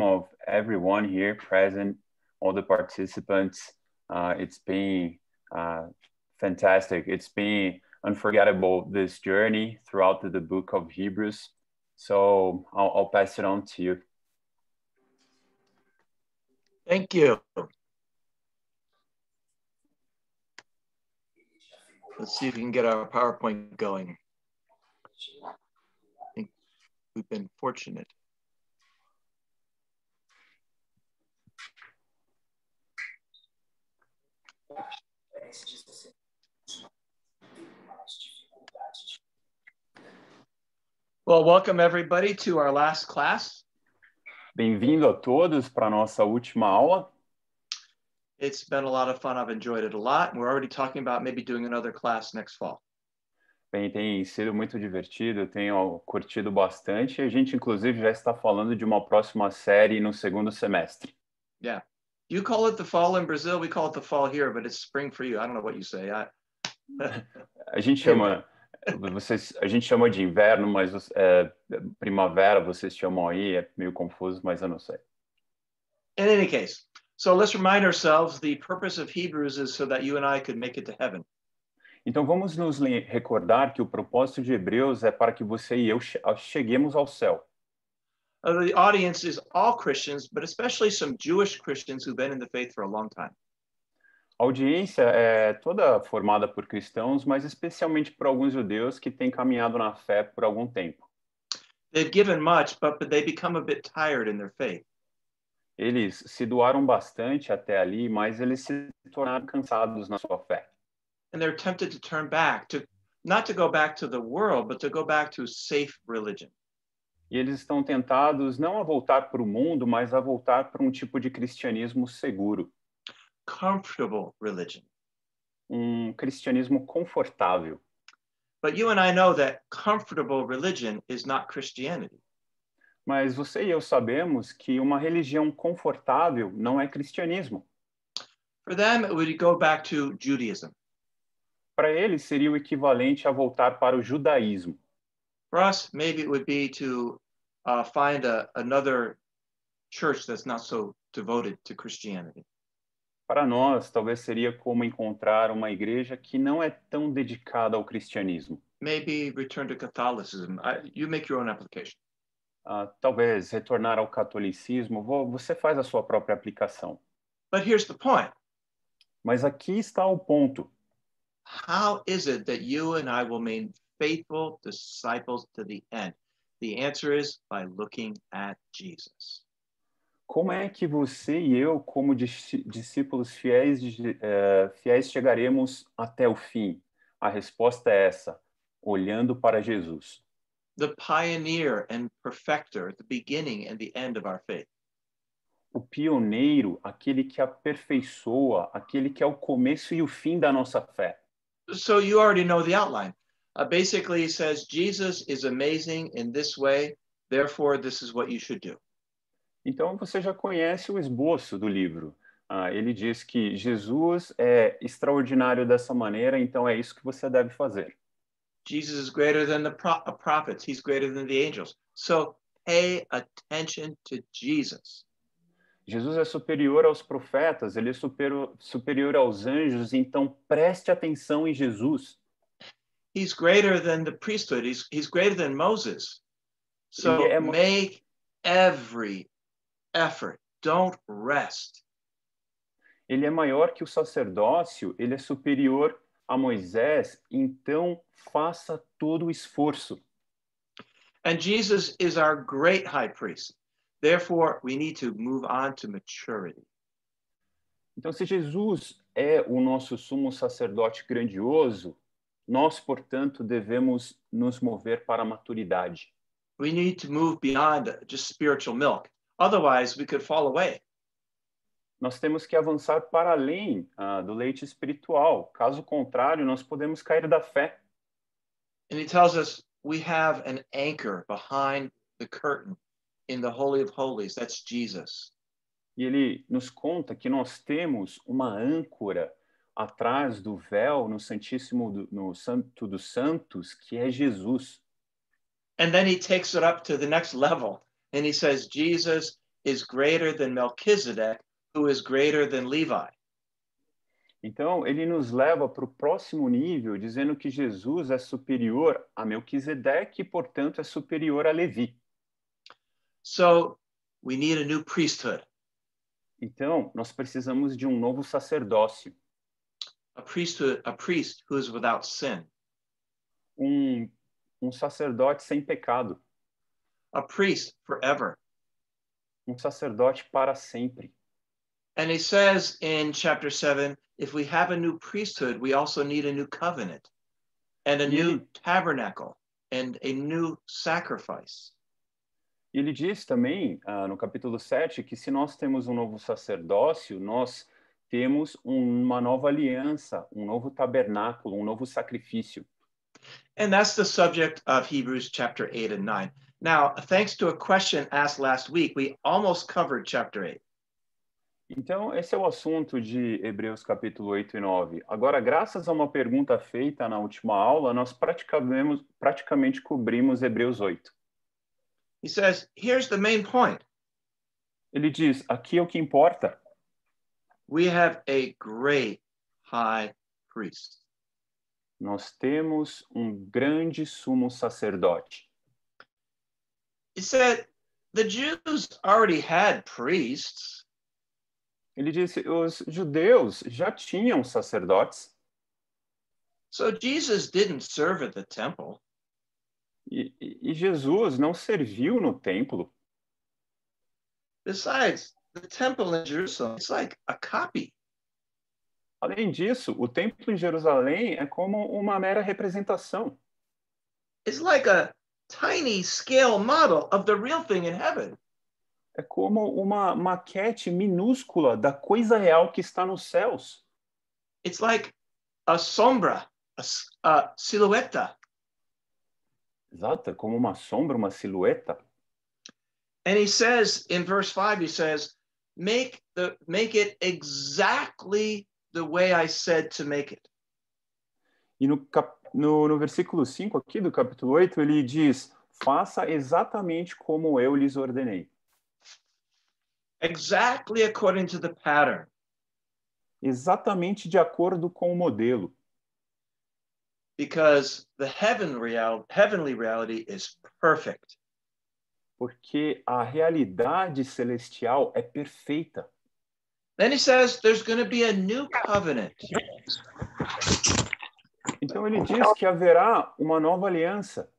of everyone here present, all the participants. Uh, it's been uh, fantastic. It's been unforgettable, this journey throughout the, the book of Hebrews. So I'll, I'll, pass it on to you. Thank you. Let's see if we can get our PowerPoint going. I think we've been fortunate. Well, welcome everybody to our last class. Bem-vindo a todos para nossa última aula. It's been a lot of fun. I've enjoyed it a lot. We're already talking about maybe doing another class next fall. Bem, tem sido muito divertido, tenho curtido bastante. A gente, inclusive, já está falando de uma próxima série no segundo semestre. Yeah you call it the fall in Brazil, we call it the fall here, but it's spring for you. I don't know what you say. I... a gente chama vocês, a gente chama de inverno, mas é, primavera vocês chamam aí, é meio confuso, mas eu não sei. In any case, so let's remind ourselves the purpose of Hebrews is so that you and I could make it to heaven. Então vamos nos recordar que o propósito de Hebreus é para que você e eu cheguemos ao céu. uh, the audience is all Christians, but especially some Jewish Christians who've been in the faith for a long time. A audiência é toda formada por cristãos, mas especialmente por alguns judeus que têm caminhado na fé por algum tempo. They've given much, but, but they become a bit tired in their faith. Eles se doaram bastante até ali, mas eles se tornaram cansados na sua fé. And they're tempted to turn back to not to go back to the world, but to go back to safe religion. e eles estão tentados não a voltar para o mundo, mas a voltar para um tipo de cristianismo seguro. Comfortable religion. Um cristianismo confortável. But you and I know that comfortable religion is not Christianity. Mas você e eu sabemos que uma religião confortável não é cristianismo. For them, it would go back to Judaism. Para eles seria o equivalente a voltar para o judaísmo. For us, maybe it would be to uh, find a, another church that's not so devoted to Christianity. Para nós, talvez seria como encontrar uma igreja que não é tão dedicada ao cristianismo. Maybe return to Catholicism. I, you make your own application. Uh, talvez retornar ao catolicismo. Você faz a sua própria aplicação. But here's the point. Mas aqui está o ponto. How is it that you and I will faithful disciples to the end? The answer is by looking at Jesus. Como é que você e eu, como discípulos fiéis, é, fiéis, chegaremos até o fim? A resposta é essa: olhando para Jesus. The pioneer and perfecter the beginning and the end of our faith. O pioneiro, aquele que aperfeiçoa, aquele que é o começo e o fim da nossa fé. So you already know the outline uh, basically says Jesus is amazing in this way, therefore this is what you should do. Então você já conhece o esboço do livro. Uh, ele diz que Jesus é extraordinário dessa maneira, então é isso que você deve fazer. Jesus is greater than the pro uh, prophets, he's greater than the angels. So pay attention to Jesus. Jesus é superior aos profetas, ele é superior aos anjos, então preste atenção em Jesus he's greater than the priesthood. He's, he's greater than Moses. So é make every effort. Don't rest. Ele é maior que o sacerdócio, ele é superior a Moisés, então faça todo o esforço. And Jesus is our great high priest. Therefore, we need to move on to maturity. Então, se Jesus é o nosso sumo sacerdote grandioso, nós, portanto, devemos nos mover para a maturidade. We need to move beyond just spiritual milk. Otherwise, we could fall away. Nós temos que avançar para além uh, do leite espiritual. Caso contrário, nós podemos cair da fé. And he tells us we have an anchor behind the curtain in the Holy of Holies. That's Jesus. E ele nos conta que nós temos uma âncora atrás do véu no Santíssimo do, no Santo dos Santos, que é Jesus. And then he takes it up to the next level and he says Jesus is greater than Melchizedek, who is greater than Levi. Então, ele nos leva para o próximo nível, dizendo que Jesus é superior a Melquisedeque e, portanto, é superior a Levi. So, we need a new priesthood. Então, nós precisamos de um novo sacerdócio a priesthood, a priest who is without sin. Um, um sacerdote sem pecado. A priest forever. Um sacerdote para sempre. And he says in chapter 7, if we have a new priesthood, we also need a new covenant and a e new ele... tabernacle and a new sacrifice. ele diz também, uh, no capítulo 7, que se nós temos um novo sacerdócio, nós temos uma nova aliança, um novo tabernáculo, um novo sacrifício. And that's the subject of Hebrews chapter 8 and 9. Now, thanks to a question asked last week, we almost covered chapter 8. Então, esse é o assunto de Hebreus capítulo 8 e 9. Agora, graças a uma pergunta feita na última aula, nós praticamente, praticamente cobrimos Hebreus 8. He says, Here's the main point. Ele diz: aqui é o que importa we have a great high priest. Nós temos um grande sumo sacerdote. He said the Jews already had priests. Ele disse os judeus já tinham sacerdotes. So Jesus didn't serve at the temple. E, e Jesus não serviu no templo. Besides, the temple in Jerusalem is like a copy. Além disso, o templo em Jerusalém é como uma mera representação. It's like a tiny scale model of the real thing in heaven. É como uma maquete minúscula da coisa real que está nos céus. It's like a sombra, a, a silhueta. Exato, é como uma sombra, uma silhueta. And he says in verse 5 he says make the make it exactly the way I said to make it. E no, cap, no, no versículo 5 aqui do capítulo 8, ele diz: Faça exatamente como eu lhes ordenei. Exactly according to the pattern. Exatamente de acordo com o modelo. Because the heaven real, heavenly reality is perfect porque a realidade celestial é perfeita. Then he says there's going to be a new covenant. Então ele diz que haverá uma nova aliança.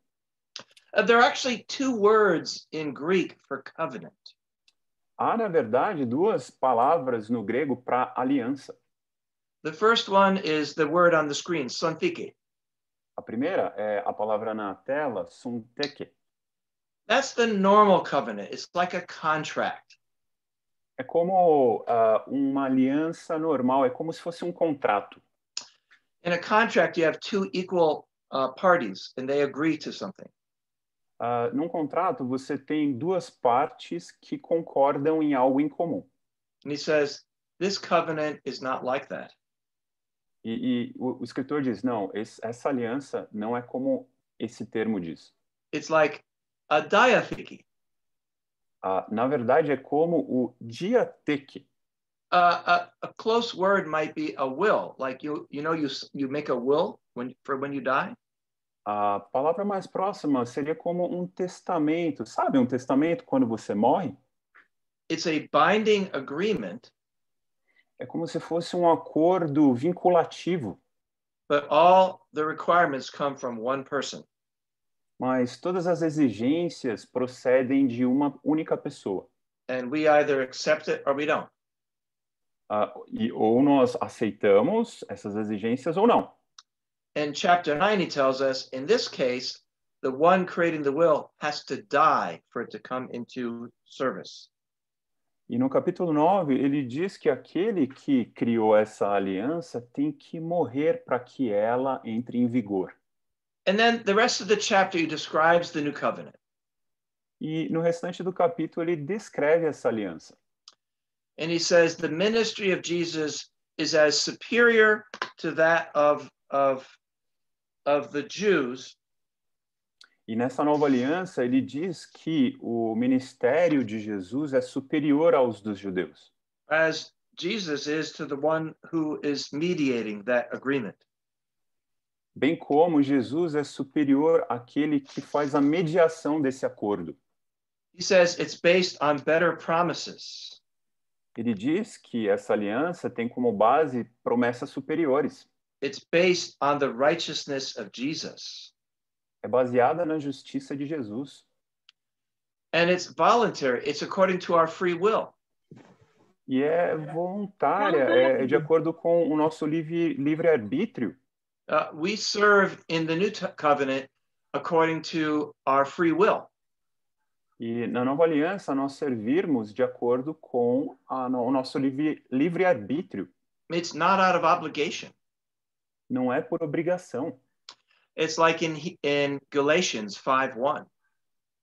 Uh, there are actually two words in Greek for covenant. Há na verdade duas palavras no grego para aliança. The first one is the word on the screen, A primeira é a palavra na tela, sunthike. That's the normal covenant. It's like a contract. É como uh, uma aliança normal, é como se fosse um contrato. In a contract, you have two equal uh, parties and they agree to something. Uh, num contrato, você tem duas partes que concordam em algo em comum. And he says, this covenant is not like that. E, e o, o, escritor diz, não, esse, essa aliança não é como esse termo diz. It's like a diatheke. Ah, na verdade, é como o diateque. Uh, a, a, close word might be a will, like you you know you you make a will when for when you die. A palavra mais próxima seria como um testamento, sabe? Um testamento quando você morre. It's a binding agreement. É como se fosse um acordo vinculativo. But all the requirements come from one person mas todas as exigências procedem de uma única pessoa. And we either accept it or we don't. Uh, e ou nós aceitamos essas exigências ou não. And chapter 9 tells us in this case the one creating the will has to die for it to come into service. E no capítulo 9, ele diz que aquele que criou essa aliança tem que morrer para que ela entre em vigor. And then the rest of the chapter he describes the new covenant. E no restante do capítulo ele descreve essa aliança. And he says the ministry of Jesus is as superior to that of of of the Jews. E nessa nova aliança ele diz que o ministério de Jesus é superior aos dos judeus. As Jesus is to the one who is mediating that agreement. bem como Jesus é superior àquele que faz a mediação desse acordo. He says it's based on better promises. Ele diz que essa aliança tem como base promessas superiores. It's based on the righteousness of Jesus. É baseada na justiça de Jesus. And it's voluntary. It's according to our free will. E é voluntária, é, é de acordo com o nosso livre livre arbítrio. Uh, we serve in the new covenant according to our free will. E na nova aliança nós servirmos de acordo com a, o nosso livre, livre arbítrio. It's not out of obligation. Não é por obrigação. It's like in in Galatians 5:1.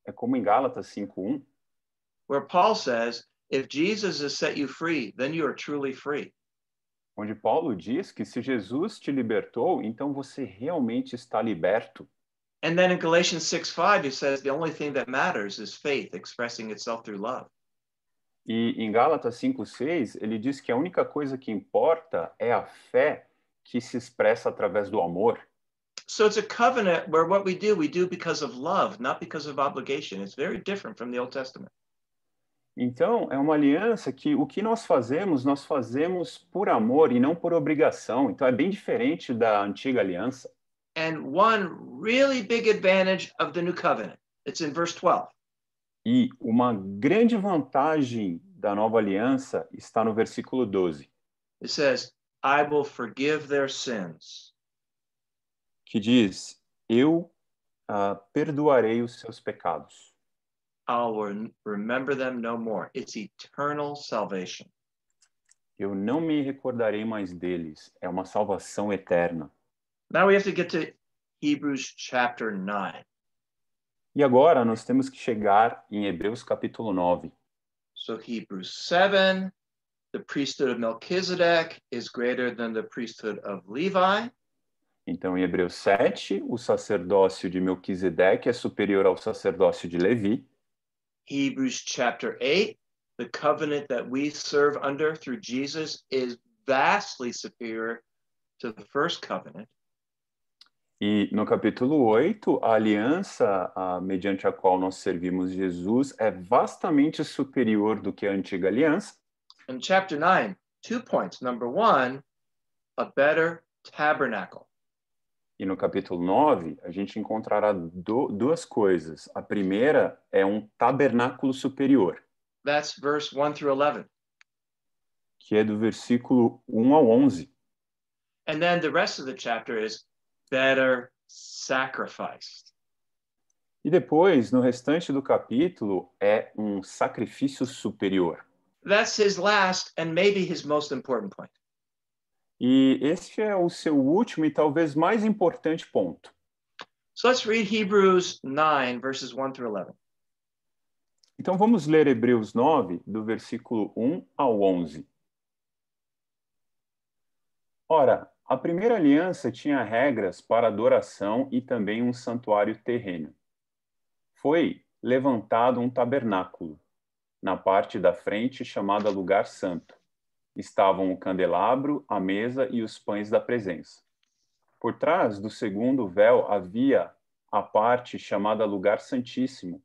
É como em Gálatas 5:1. Um. Where Paul says, if Jesus has set you free, then you are truly free. onde Paulo diz que se Jesus te libertou, então você realmente está liberto. And then in Galatians 6:5 he says the only thing that matters is faith expressing itself through love. E em Gálatas 5:6 ele diz que a única coisa que importa é a fé que se expressa através do amor. So it's a covenant where what we do we do because of love, not because of obligation. It's very different from the Old Testament. Então, é uma aliança que o que nós fazemos, nós fazemos por amor e não por obrigação. Então, é bem diferente da antiga aliança. And one really big advantage of the new covenant, it's in verse 12. E uma grande vantagem da nova aliança está no versículo 12. It says, I will forgive their sins. Que diz, eu uh, perdoarei os seus pecados. I'll remember them no more. It's eternal salvation. Eu não me recordarei mais deles. É uma salvação eterna. Now we have to get to Hebrews chapter 9. E agora nós temos que chegar em Hebreus capítulo 9. So Hebrews 7, the priesthood of Melchizedek is greater than the priesthood of Levi. Então, em Hebreus 7, o sacerdócio de Melquisedeque é superior ao sacerdócio de Levi. Hebrews chapter 8, the covenant that we serve under through Jesus is vastly superior to the first covenant. E no capítulo 8, a aliança a, mediante a qual nós servimos Jesus é vastamente superior do que a antiga aliança. In chapter 9, two points. Number one, a better tabernacle. e no capítulo 9, a gente encontrará do, duas coisas. A primeira é um tabernáculo superior. That's verse 1 through 11. Que é do versículo 1 ao 11. And then the rest of the chapter is better E depois, no restante do capítulo, é um sacrifício superior. That's his last and maybe his most important point. E este é o seu último e talvez mais importante ponto. So let's read Hebrews 9 verses 1 through 11. Então vamos ler Hebreus 9 do versículo 1 ao 11. Ora, a primeira aliança tinha regras para adoração e também um santuário terreno. Foi levantado um tabernáculo na parte da frente chamada lugar santo estavam o candelabro, a mesa e os pães da presença. Por trás do segundo véu havia a parte chamada Lugar Santíssimo,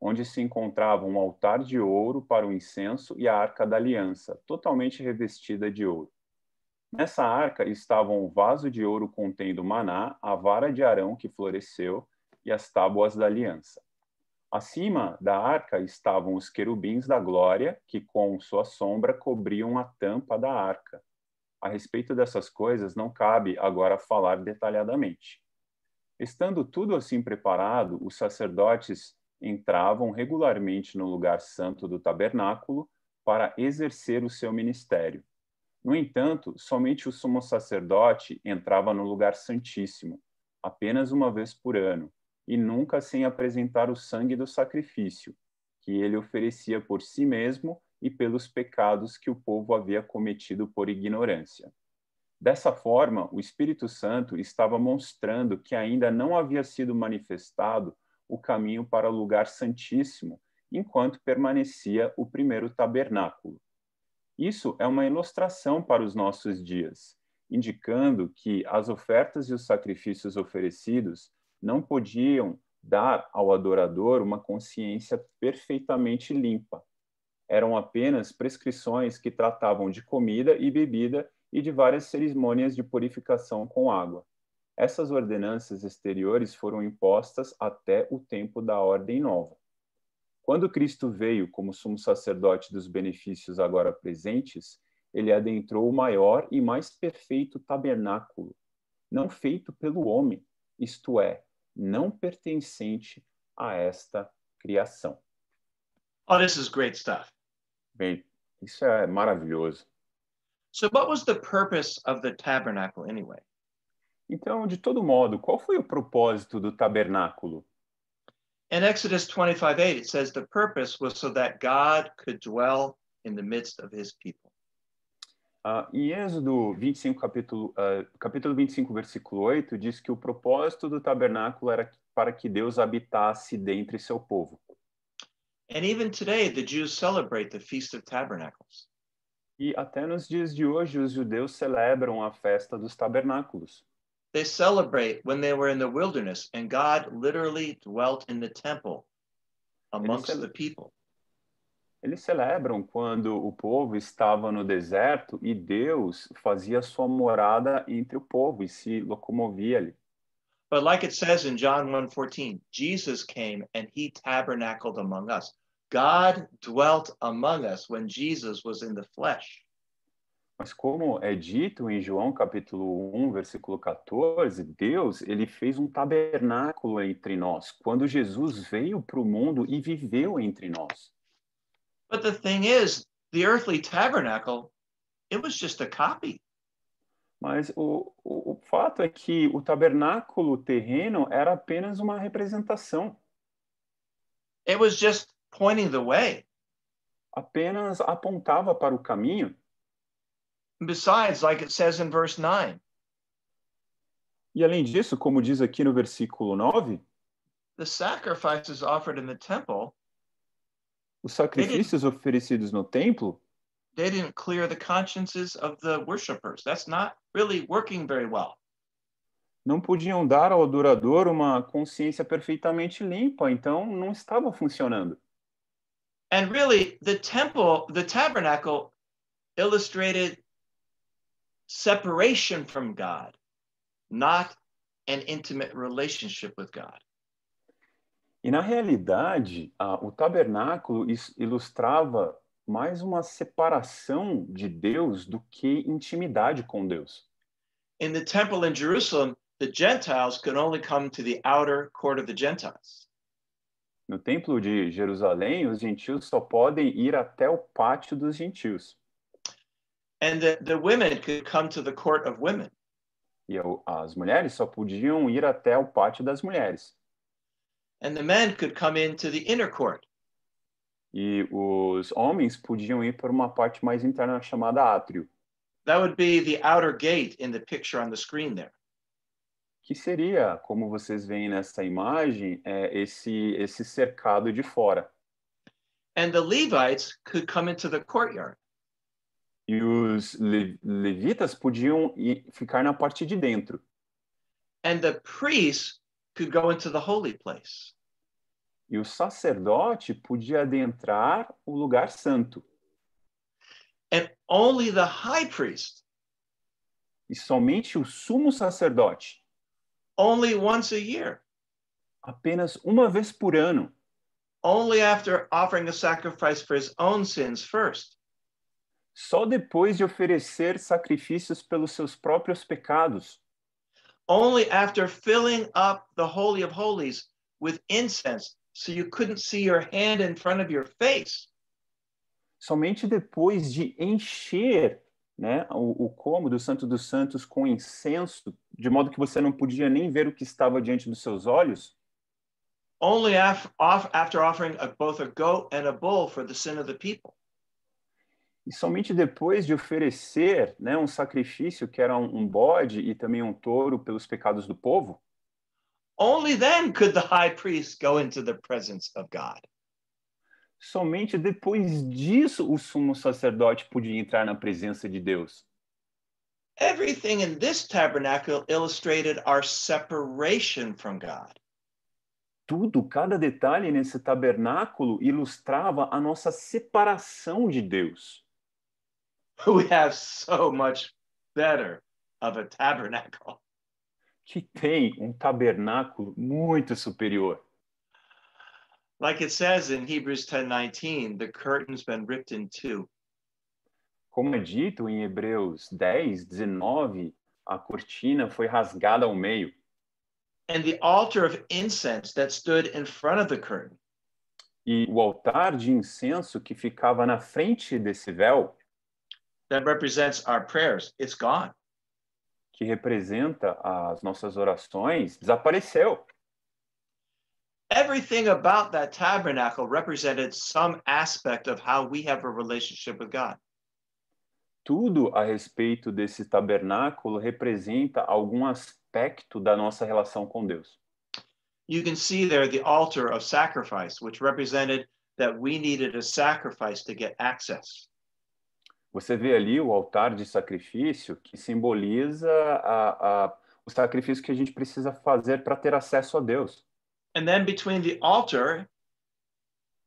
onde se encontrava um altar de ouro para o incenso e a arca da aliança, totalmente revestida de ouro. Nessa arca estavam o vaso de ouro contendo maná, a vara de Arão que floresceu e as tábuas da aliança. Acima da arca estavam os querubins da glória, que com sua sombra cobriam a tampa da arca. A respeito dessas coisas, não cabe agora falar detalhadamente. Estando tudo assim preparado, os sacerdotes entravam regularmente no lugar santo do tabernáculo para exercer o seu ministério. No entanto, somente o sumo sacerdote entrava no lugar santíssimo, apenas uma vez por ano, e nunca sem apresentar o sangue do sacrifício, que ele oferecia por si mesmo e pelos pecados que o povo havia cometido por ignorância. Dessa forma, o Espírito Santo estava mostrando que ainda não havia sido manifestado o caminho para o lugar santíssimo, enquanto permanecia o primeiro tabernáculo. Isso é uma ilustração para os nossos dias, indicando que as ofertas e os sacrifícios oferecidos não podiam dar ao adorador uma consciência perfeitamente limpa. Eram apenas prescrições que tratavam de comida e bebida e de várias cerimônias de purificação com água. Essas ordenanças exteriores foram impostas até o tempo da Ordem Nova. Quando Cristo veio como sumo sacerdote dos benefícios agora presentes, ele adentrou o maior e mais perfeito tabernáculo, não feito pelo homem, isto é, não pertencente a esta criação. Oh, this is great stuff. Bem, isso é maravilhoso. So what was the purpose of the tabernacle anyway? Então, de todo modo, qual foi o propósito do tabernáculo? In Exodus 25:8 it says the purpose was so that God could dwell in the midst of his people. Uh, ah, em Êxodo 25, capítulo, uh, capítulo 25, versículo 8, diz que o propósito do tabernáculo era para que Deus habitasse dentre seu povo. And even today the Jews celebrate the Feast of Tabernacles. E até nos dias de hoje os judeus celebram a festa dos tabernáculos. They celebrate when they were in the wilderness and God literally dwelt in the temple amongst the people. Eles celebram quando o povo estava no deserto e Deus fazia sua morada entre o povo e se locomovia ali. But like it says in John 1:14, Jesus came and he tabernacled among us. God dwelt among us when Jesus was in the flesh. Mas como é dito em João capítulo 1, versículo 14, Deus, ele fez um tabernáculo entre nós, quando Jesus veio para o mundo e viveu entre nós. But the thing is, the earthly tabernacle, it was just a copy. Mas o, o, o fato é que o tabernáculo terreno era apenas uma representação. It was just pointing the way. Apenas apontava para o caminho. besides, like it says in verse 9. E além disso, como diz aqui no versículo 9, the sacrifices offered in the temple os sacrifícios oferecidos no templo they didn't clear the consciences of the worshipers. That's not really working very well. Não podiam dar ao adorador uma consciência perfeitamente limpa, então não estava funcionando. And really, the temple, the tabernacle illustrated separation from God, not an intimate relationship with God. E na realidade, a, o tabernáculo is, ilustrava mais uma separação de Deus do que intimidade com Deus. In the temple in Jerusalem, the Gentiles could only come to the outer court of the Gentiles. No templo de Jerusalém, os gentios só podem ir até o pátio dos gentios. And the, the women could come to the court of women. E as mulheres só podiam ir até o pátio das mulheres and the men could come into the inner court. E os homens podiam ir para uma parte mais interna chamada átrio. That would be the outer gate in the picture on the screen there. Que seria, como vocês veem nessa imagem, é esse esse cercado de fora. And the Levites could come into the courtyard. E os le levitas podiam ir, ficar na parte de dentro. And the priests could go into the holy place. E o sacerdote podia adentrar o lugar santo. And only the high priest. E somente o sumo sacerdote. Only once a year. Apenas uma vez por ano. Only after offering a sacrifice for his own sins first. Só depois de oferecer sacrifícios pelos seus próprios pecados. only after filling up the Holy of Holies with incense, so you couldn't see your hand in front of your face. Somente depois de encher né, o, o cômodo Santo dos Santos com incenso, de modo que você não podia nem ver o que estava diante dos seus olhos. Only after, after offering a, both a goat and a bull for the sin of the people. e somente depois de oferecer né, um sacrifício que era um, um bode e também um touro pelos pecados do povo, only then could the high priest go into the presence of God. Somente depois disso o sumo sacerdote podia entrar na presença de Deus. Everything in this tabernacle illustrated our separation from God. Tudo, cada detalhe nesse tabernáculo ilustrava a nossa separação de Deus. we have so much better of a tabernacle. Que tem um tabernáculo muito superior. Like it says in Hebrews 10:19, the curtain's been ripped in two. Como é dito em Hebreus 10:19, a cortina foi rasgada ao meio. And the altar of incense that stood in front of the curtain. E o altar de incenso que ficava na frente desse véu. that represents our prayers, it's gone. Que representa as nossas orações, desapareceu. Everything about that tabernacle represented some aspect of how we have a relationship with God. Tudo a respeito desse tabernáculo representa algum aspecto da nossa relação com Deus. You can see there the altar of sacrifice, which represented that we needed a sacrifice to get access. Você vê ali o altar de sacrifício que simboliza a, a, o sacrifício que a gente precisa fazer para ter acesso a Deus. And then between the altar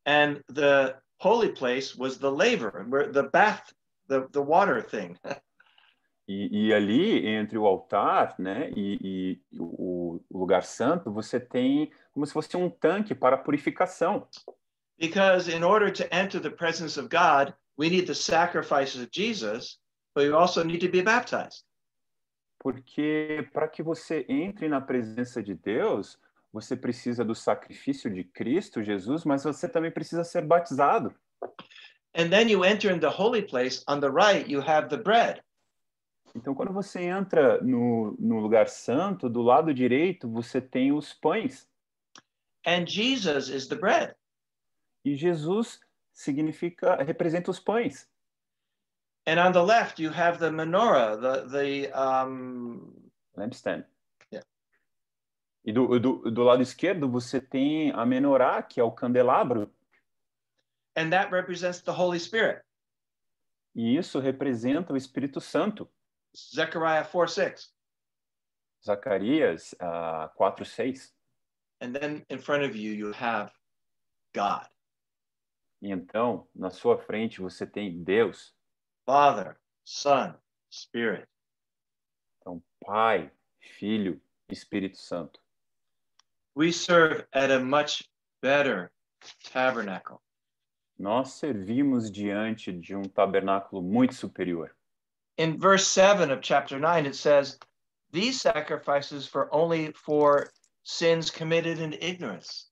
and the holy place was the laver, where the bath, the, the water thing. E, e, ali, entre o altar né, e, e, o lugar santo, você tem como se fosse um tanque para purificação. Because in order to enter the presence of God, we need the sacrifices of Jesus, but you also need to be baptized. Porque para que você entre na presença de Deus, você precisa do sacrifício de Cristo, Jesus, mas você também precisa ser batizado. And then you enter in the holy place, on the right you have the bread. Então quando você entra no, no lugar santo, do lado direito você tem os pães. And Jesus is the bread. E Jesus significa representa os pães. And on the left you have the menorah, the the um... lampstand. Yeah. E do, do, do lado esquerdo você tem a menorá, que é o candelabro. And that represents the Holy Spirit. E isso representa o Espírito Santo. Zechariah 4:6. Zacarias uh, ah, 4:6. And then in front of you you have God então, na sua frente, você tem Deus. Father, Son, Spirit. Então, Pai, Filho, Espírito Santo. We serve at a much better tabernacle. Nós servimos diante de um tabernáculo muito superior. In verse 7 of chapter 9 it says, "These sacrifices for only for sins committed in ignorance."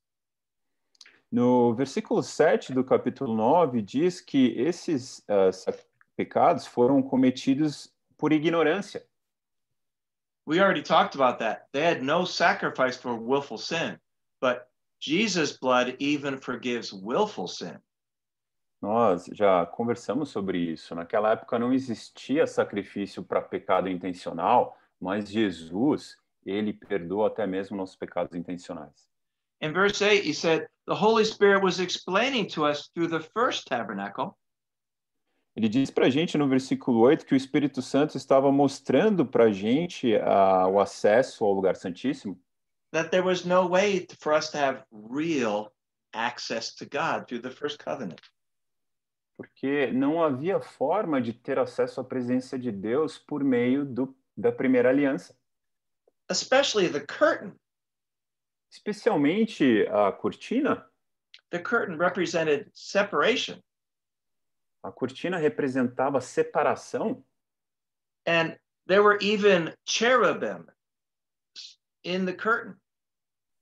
No versículo 7 do capítulo 9, diz que esses uh, pecados foram cometidos por ignorância. We already talked about that. They had no sacrifice for willful sin, but Jesus' blood even forgives willful sin. Nós já conversamos sobre isso. Naquela época não existia sacrifício para pecado intencional, mas Jesus, ele perdoa até mesmo nossos pecados intencionais. In verse 8, he said, the Holy Spirit was explaining to us through the first tabernacle. Ele diz para a gente no versículo 8 que o Espírito Santo estava mostrando para a gente uh, o acesso ao lugar santíssimo. That there was no way for us to have real access to God through the first covenant. Porque não havia forma de ter acesso à presença de Deus por meio do, da primeira aliança. Especially the curtain especialmente a cortina. The curtain represented separation. A cortina representava separação. And there were even cherubim in the curtain.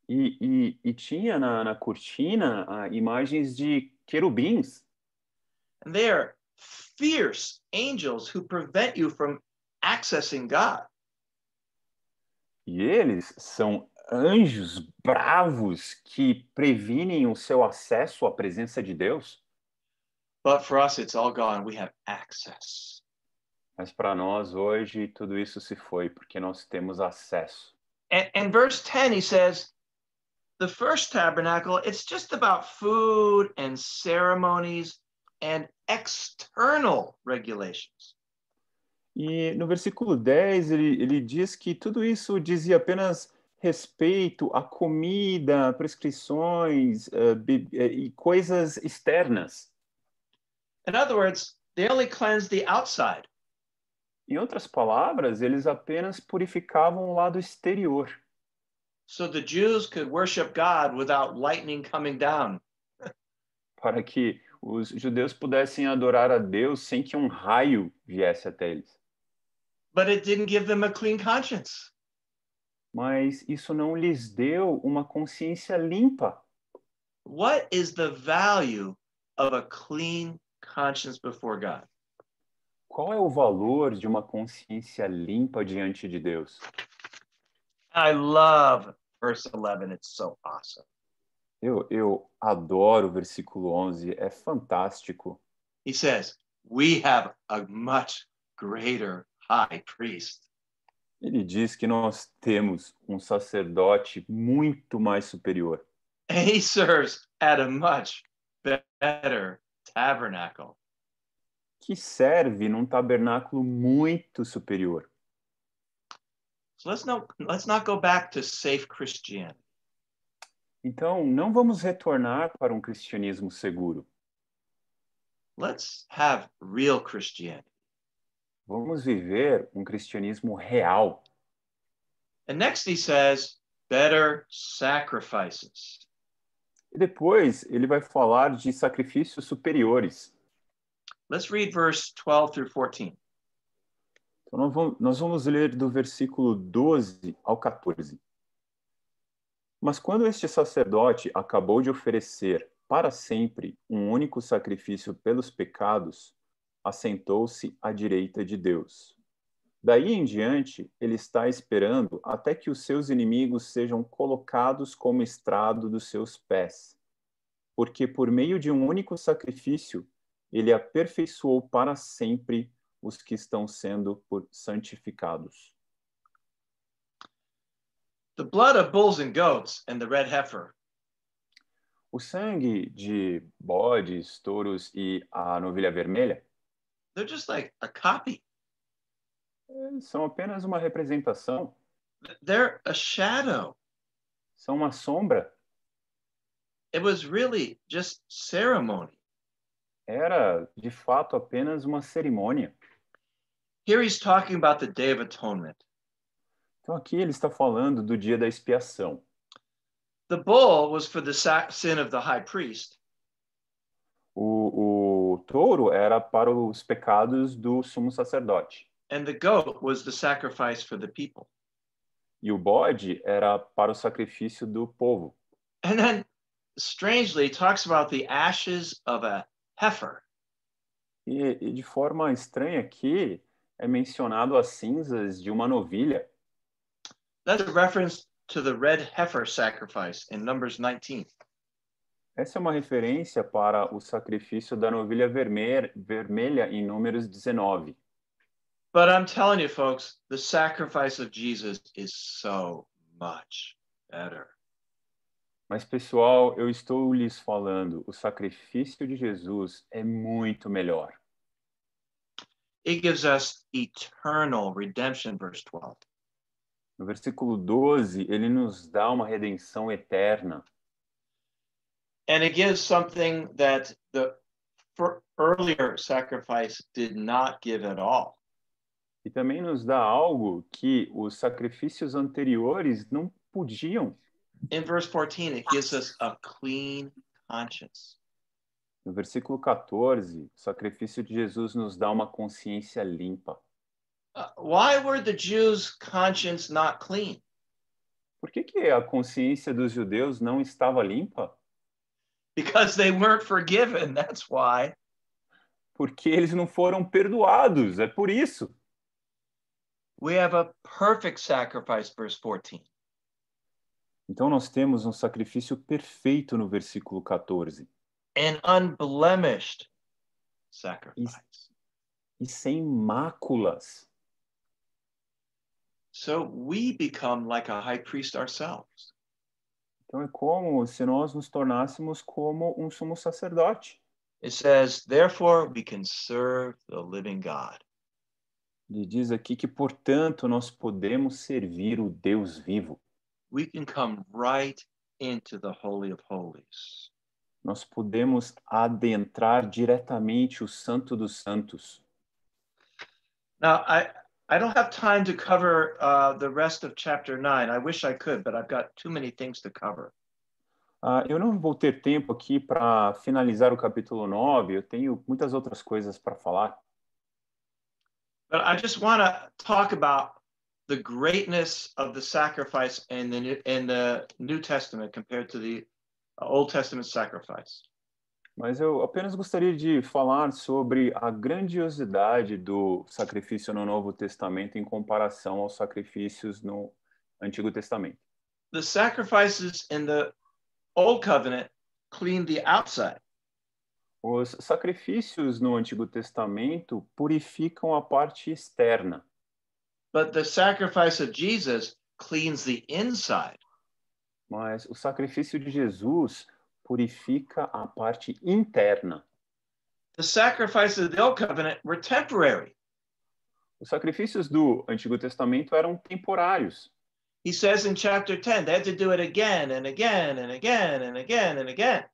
E, e, e tinha na, na cortina uh, imagens de querubins. And they are fierce angels who prevent you from accessing God. E eles são anjos bravos que previnem o seu acesso à presença de Deus? But for us it's all gone. We have access. Mas para nós hoje tudo isso se foi porque nós temos acesso. And, and verse 10 he says the first tabernacle it's just about food and ceremonies and external regulations. E no versículo 10 ele, ele diz que tudo isso dizia apenas respeito à comida, prescrições uh, e coisas externas. In other words, they only cleansed the outside. Em outras palavras, eles apenas purificavam o lado exterior. So the Jews could worship God without lightning coming down. Para que os judeus pudessem adorar a Deus sem que um raio viesse até eles. But it didn't give them a clean conscience mas isso não lhes deu uma consciência limpa. What is the value of a clean conscience before God? Qual é o valor de uma consciência limpa diante de Deus? I love verse 11. It's so awesome. Eu, eu adoro o versículo 11. É fantástico. He says, "We have a much greater high priest." Ele diz que nós temos um sacerdote muito mais superior. And he serves at a much better tabernacle. Que serve num tabernáculo muito superior. So let's, let's not go back to safe Christianity. Então, não vamos retornar para um cristianismo seguro. Let's have real Christianity. Vamos viver um cristianismo real. And next he says, better sacrifices. E depois ele vai falar de sacrifícios superiores. Let's read verse 12 through 14. Então, nós vamos ler do versículo 12 ao 14. Mas quando este sacerdote acabou de oferecer para sempre um único sacrifício pelos pecados, assentou-se à direita de Deus. Daí em diante, ele está esperando até que os seus inimigos sejam colocados como estrado dos seus pés. Porque por meio de um único sacrifício, ele aperfeiçoou para sempre os que estão sendo santificados. The blood of bulls and goats and the red heifer. O sangue de bodes, touros e a novilha vermelha They're just like a copy. são apenas uma representação. They're a shadow. São uma sombra. It was really just ceremony. Era de fato apenas uma cerimônia. Here he's talking about the day of atonement. Então aqui ele está falando do dia da expiação. The bull was for the sin of the high priest. O, o o touro era para os pecados do sumo sacerdote. And the goat was the sacrifice for the people. E o bode era para o sacrifício do povo. And then, strangely, it talks about the ashes of a heifer. E, e de forma estranha aqui é mencionado as cinzas de uma novilha. That's a reference to the red heifer sacrifice in Numbers 19. Essa é uma referência para o sacrifício da novilha vermelha, vermelha em Números 19. But I'm telling you, folks, the sacrifice of Jesus is so much better. Mas, pessoal, eu estou lhes falando, o sacrifício de Jesus é muito melhor. It gives us eternal redemption, verse 12. No versículo 12, ele nos dá uma redenção eterna. And it gives something that the earlier sacrifice did not give at all. E também nos dá algo que os sacrifícios anteriores não podiam. In verse 14 it gives us a clean conscience. No versículo 14, o sacrifício de Jesus nos dá uma consciência limpa. Uh, why were the Jews' conscience not clean? Por que, que a consciência dos judeus não estava limpa? Because they weren't forgiven, that's why. Porque eles não foram perdoados, é por isso. We have a perfect sacrifice, verse 14. Então nós temos um sacrifício perfeito no versículo 14. An unblemished sacrifice. E, e sem máculas. So we become like a high priest ourselves. Então é como se nós nos tornássemos como um sumo sacerdote. It says, therefore we can serve the living God. Ele diz aqui que, portanto, nós podemos servir o Deus vivo. We can come right into the holy of holies. Nós podemos adentrar diretamente o Santo dos Santos. Now, I, I don't have time to cover uh, the rest of chapter 9. I wish I could, but I've got too many things to cover. Uh, eu não vou ter tempo aqui para finalizar o capítulo 9. Eu tenho muitas outras coisas para falar. But I just want to talk about the greatness of the sacrifice in the in the New Testament compared to the uh, Old Testament sacrifice. Mas eu apenas gostaria de falar sobre a grandiosidade do sacrifício no Novo Testamento em comparação aos sacrifícios no Antigo Testamento. The sacrifices in the Old Covenant the outside. Os sacrifícios no Antigo Testamento purificam a parte externa. But the sacrifice of Jesus cleans the inside. Mas o sacrifício de Jesus purifica a parte interna. The sacrifices of the old covenant were temporary. Os sacrifícios do Antigo Testamento eram temporários. He says in chapter 10, they had to do it again and again and again and again and again.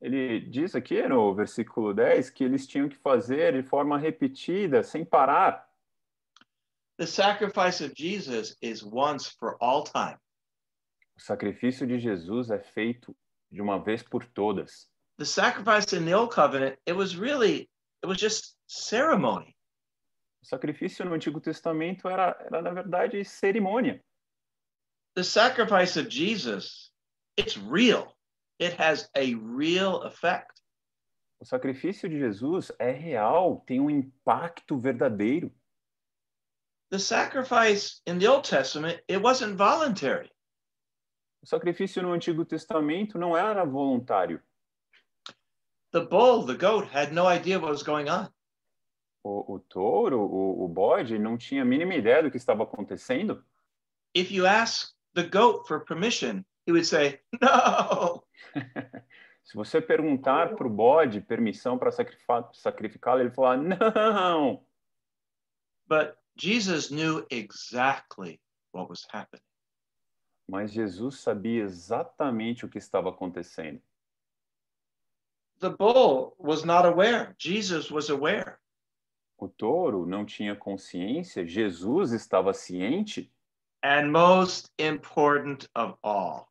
Ele diz aqui no versículo 10 que eles tinham que fazer de forma repetida, sem parar. The sacrifice of Jesus is once for all time. O sacrifício de Jesus é feito de uma vez por todas. The sacrifice in the old covenant, it was really, it was just ceremony. O sacrifício no Antigo Testamento era, era na verdade cerimônia. The sacrifice of Jesus, it's real. It has a real effect. O sacrifício de Jesus é real, tem um impacto verdadeiro. The sacrifice in the Old Testament, it wasn't voluntary. O sacrifício no Antigo Testamento não era voluntário. The bull, the goat, had no idea what was going on. O, o touro, o, o bode, não tinha a mínima ideia do que estava acontecendo. If you ask the goat for permission, he would say, no. Se você perguntar para o bode permissão para sacrificá-lo, ele falar não. But Jesus knew exactly what was happening mas Jesus sabia exatamente o que estava acontecendo. The bull was not aware. Jesus was aware. O touro não tinha consciência, Jesus estava ciente. And most important of all.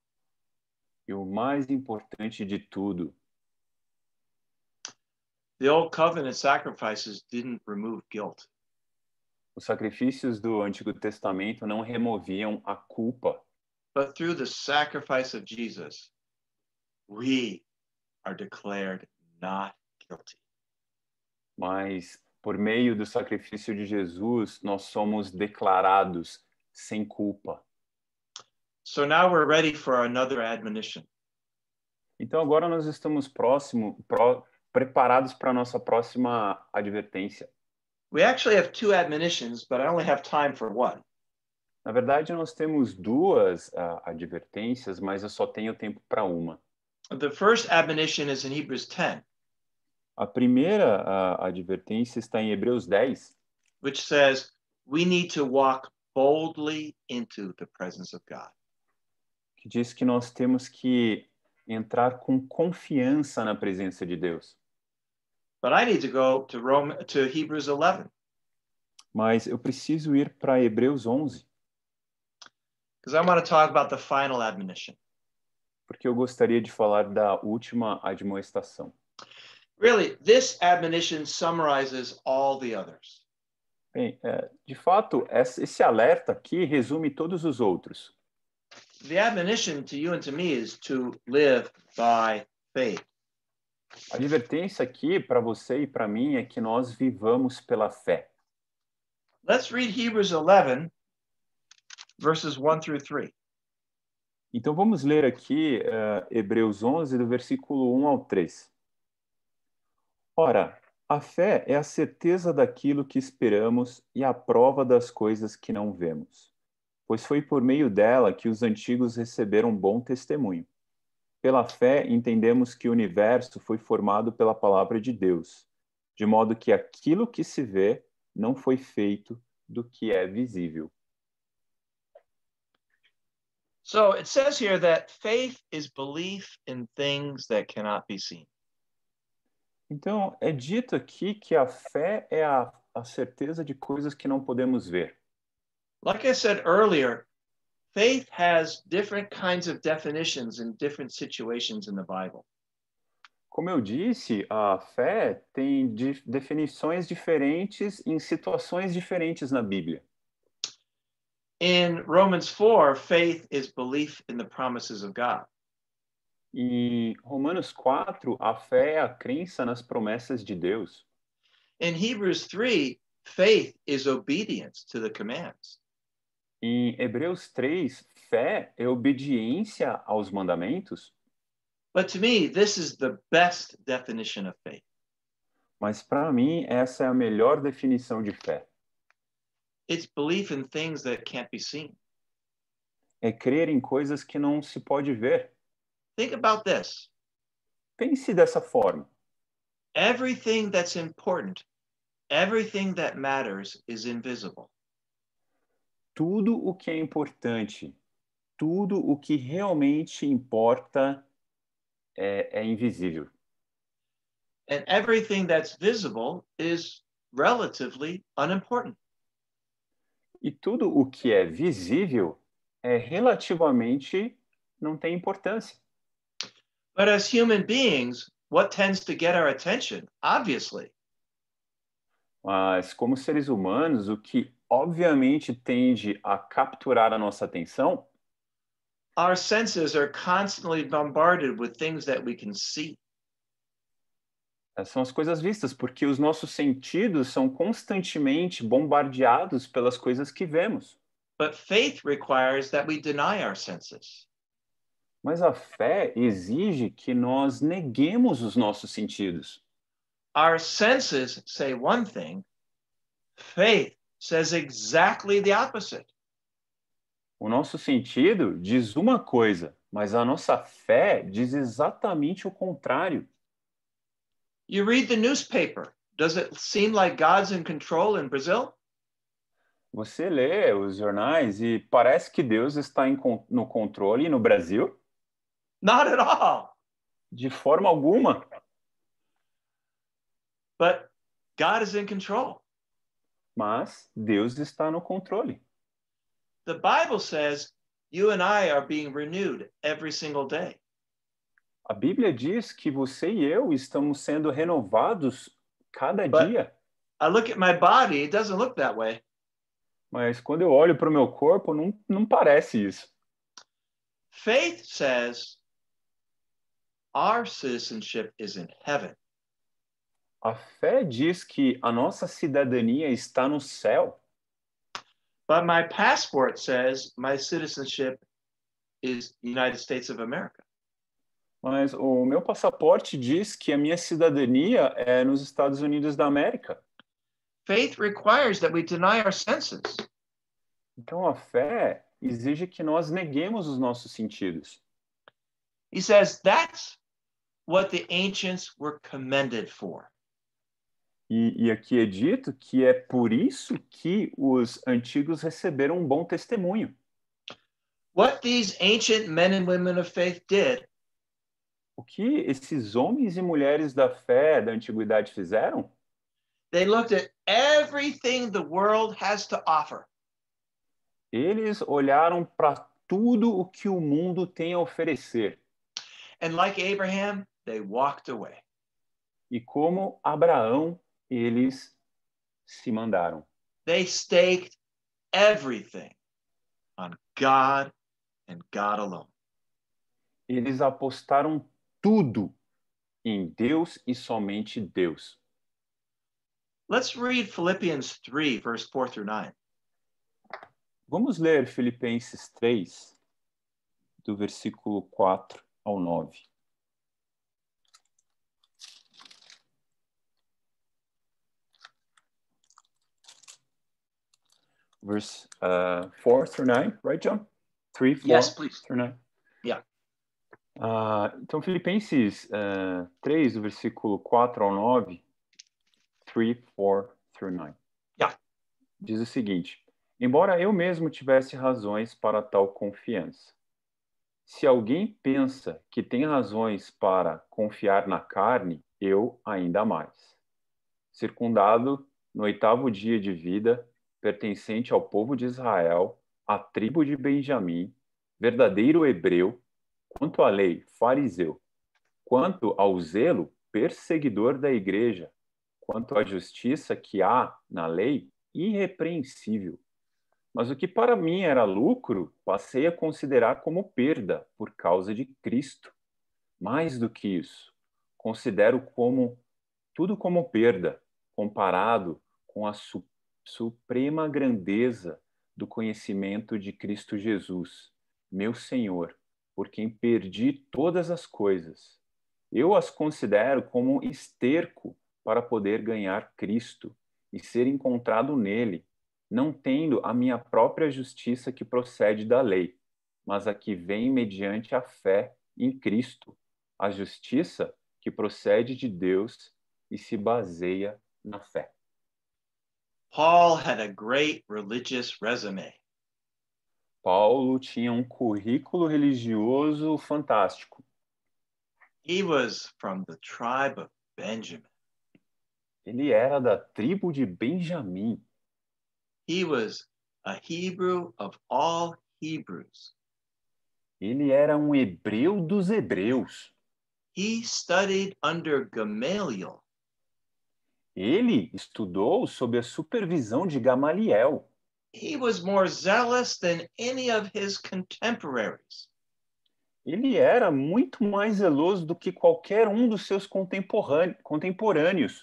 E o mais importante de tudo. The old covenant sacrifices didn't remove guilt. Os sacrifícios do Antigo Testamento não removiam a culpa. But through the sacrifice of Jesus, we are declared not guilty. Mas por meio do sacrifício de Jesus, nós somos declarados sem culpa. So now we're ready for another admonition. Então agora nós estamos próximo, pro, preparados para nossa próxima advertência. We actually have two admonitions, but I only have time for one. Na verdade, nós temos duas uh, advertências, mas eu só tenho tempo para uma. The first admonition is in Hebrews 10. A primeira uh, advertência está em Hebreus 10. Which says, we need to walk boldly into the presence of God. Que diz que nós temos que entrar com confiança na presença de Deus. But I need to go to Rome to Hebrews 11. Mas eu preciso ir para Hebreus 11. I want to talk about the final admonition. Porque eu gostaria de falar da última admoestação. Really, this admonition summarizes all the others. Bem, é, de fato, esse alerta aqui resume todos os outros. The admonition to you and to me is to live by faith. A advertência aqui para você e para mim é que nós vivamos pela fé. Let's read Hebrews 11 verses 1 through 3. Então vamos ler aqui uh, Hebreus 11, do versículo 1 ao 3. Ora, a fé é a certeza daquilo que esperamos e a prova das coisas que não vemos, pois foi por meio dela que os antigos receberam bom testemunho. Pela fé, entendemos que o universo foi formado pela palavra de Deus, de modo que aquilo que se vê não foi feito do que é visível. So it says here that faith is belief in things that cannot be seen. Então é dito aqui que a fé é a, a certeza de coisas que não podemos ver. Like I said earlier, faith has different kinds of definitions in different situations in the Bible. Como eu disse, a fé tem definições diferentes em situações diferentes na Bíblia. In Romans 4, faith is belief in the promises of God. Em Romanos 4, a fé é a crença nas promessas de Deus. In Hebrews 3, faith is obedience to the commands. Em Hebreus 3, fé é obediência aos mandamentos. But to me, this is the best definition of faith. Mas para mim, essa é a melhor definição de fé. It's belief in things that can't be seen. É crer em coisas que não se pode ver. Think about this. Pense dessa forma. Everything that's important, everything that matters is invisible. Tudo o que é importante, tudo o que realmente importa é, é invisível. And everything that's visible is relatively unimportant. E tudo o que é visível é relativamente não tem importância. But as human beings, what tends to get our attention, obviously. Mas como seres humanos, o que obviamente tende a capturar a nossa atenção Our senses are constantly bombarded with things that we can see. É, são as coisas vistas, porque os nossos sentidos são constantemente bombardeados pelas coisas que vemos. But faith requires that we deny our senses. Mas a fé exige que nós neguemos os nossos sentidos. Our senses say one thing, faith says exactly the opposite. O nosso sentido diz uma coisa, mas a nossa fé diz exatamente o contrário. You read the newspaper. Does it seem like God's in control in Brazil? Você lê os jornais e parece que Deus está em, no controle no Brasil? Not at all. De forma alguma. But God is in control. Mas Deus está no controle. The Bible says you and I are being renewed every single day. A Bíblia diz que você e eu estamos sendo renovados cada But dia. I look at my body, it doesn't look that way. Mas quando eu olho para o meu corpo, não, não parece isso. Faith says our citizenship is in heaven. A fé diz que a nossa cidadania está no céu. But my passport says my citizenship is United States of America. Mas o meu passaporte diz que a minha cidadania é nos Estados Unidos da América. Faith requires that we deny our senses. Então a fé exige que nós neguemos os nossos sentidos. He says that's what the ancients were commended for. E, e aqui é dito que é por isso que os antigos receberam um bom testemunho. What these ancient men and women of faith did o que esses homens e mulheres da fé da antiguidade fizeram? They looked at everything the world has to offer. Eles olharam para tudo o que o mundo tem a oferecer. And like Abraham, they walked away. E como Abraão, eles se mandaram. They staked everything on God and God alone. Eles apostaram tudo em Deus e somente Deus. Let's read Philippians 3, verse 4 through 9. Vamos ler Filipenses 3, do versículo 4 ao 9. Verse uh, 4 through 9, right, John? 3, 4 yes, please. through 9. Uh, então, Filipenses uh, eh, 3, do versículo 4 ao 9, 3, 4 through 9. Yeah. Diz o seguinte: Embora eu mesmo tivesse razões para tal confiança, se alguém pensa que tem razões para confiar na carne, eu ainda mais. Circundado no oitavo dia de vida, pertencente ao povo de Israel, à tribo de Benjamim, verdadeiro hebreu, quanto à lei, fariseu, quanto ao zelo, perseguidor da igreja, quanto à justiça que há na lei, irrepreensível. Mas o que para mim era lucro, passei a considerar como perda por causa de Cristo. Mais do que isso, considero como tudo como perda, comparado com a su suprema grandeza do conhecimento de Cristo Jesus, meu Senhor por quem perdi todas as coisas. Eu as considero como um esterco para poder ganhar Cristo e ser encontrado nele, não tendo a minha própria justiça que procede da lei, mas a que vem mediante a fé em Cristo, a justiça que procede de Deus e se baseia na fé. Paul had a great religious resume. Paulo tinha um currículo religioso fantástico. He was from the tribe of Benjamin. Ele era da tribo de Benjamim. He was a Hebrew of all Hebrews. Ele era um hebreu dos hebreus. He studied under Gamaliel. Ele estudou sob a supervisão de Gamaliel he was more zealous than any of his contemporaries. Ele era muito mais zeloso do que qualquer um dos seus contemporâneos.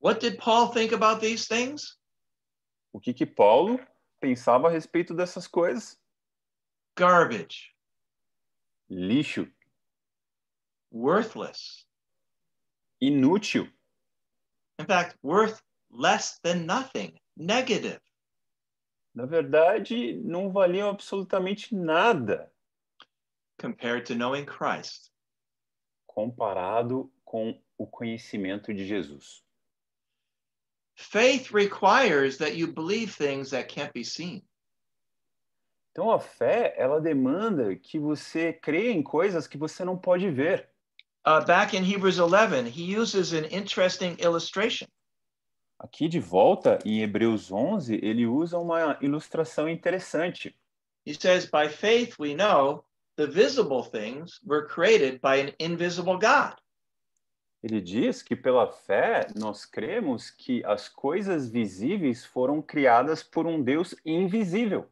What did Paul think about these things? O que que Paulo pensava a respeito dessas coisas? Garbage. Lixo. Worthless. Inútil. In fact, worth less than nothing, negative na verdade, não valiam absolutamente nada compared to knowing Christ. Comparado com o conhecimento de Jesus. Faith requires that you believe things that can't be seen. Então a fé, ela demanda que você creia em coisas que você não pode ver. Uh, back in Hebrews 11, he uses an interesting illustration. Aqui de volta, em Hebreus 11, ele usa uma ilustração interessante. He says, by faith we know the visible things were created by an invisible God. Ele diz que pela fé nós cremos que as coisas visíveis foram criadas por um Deus invisível.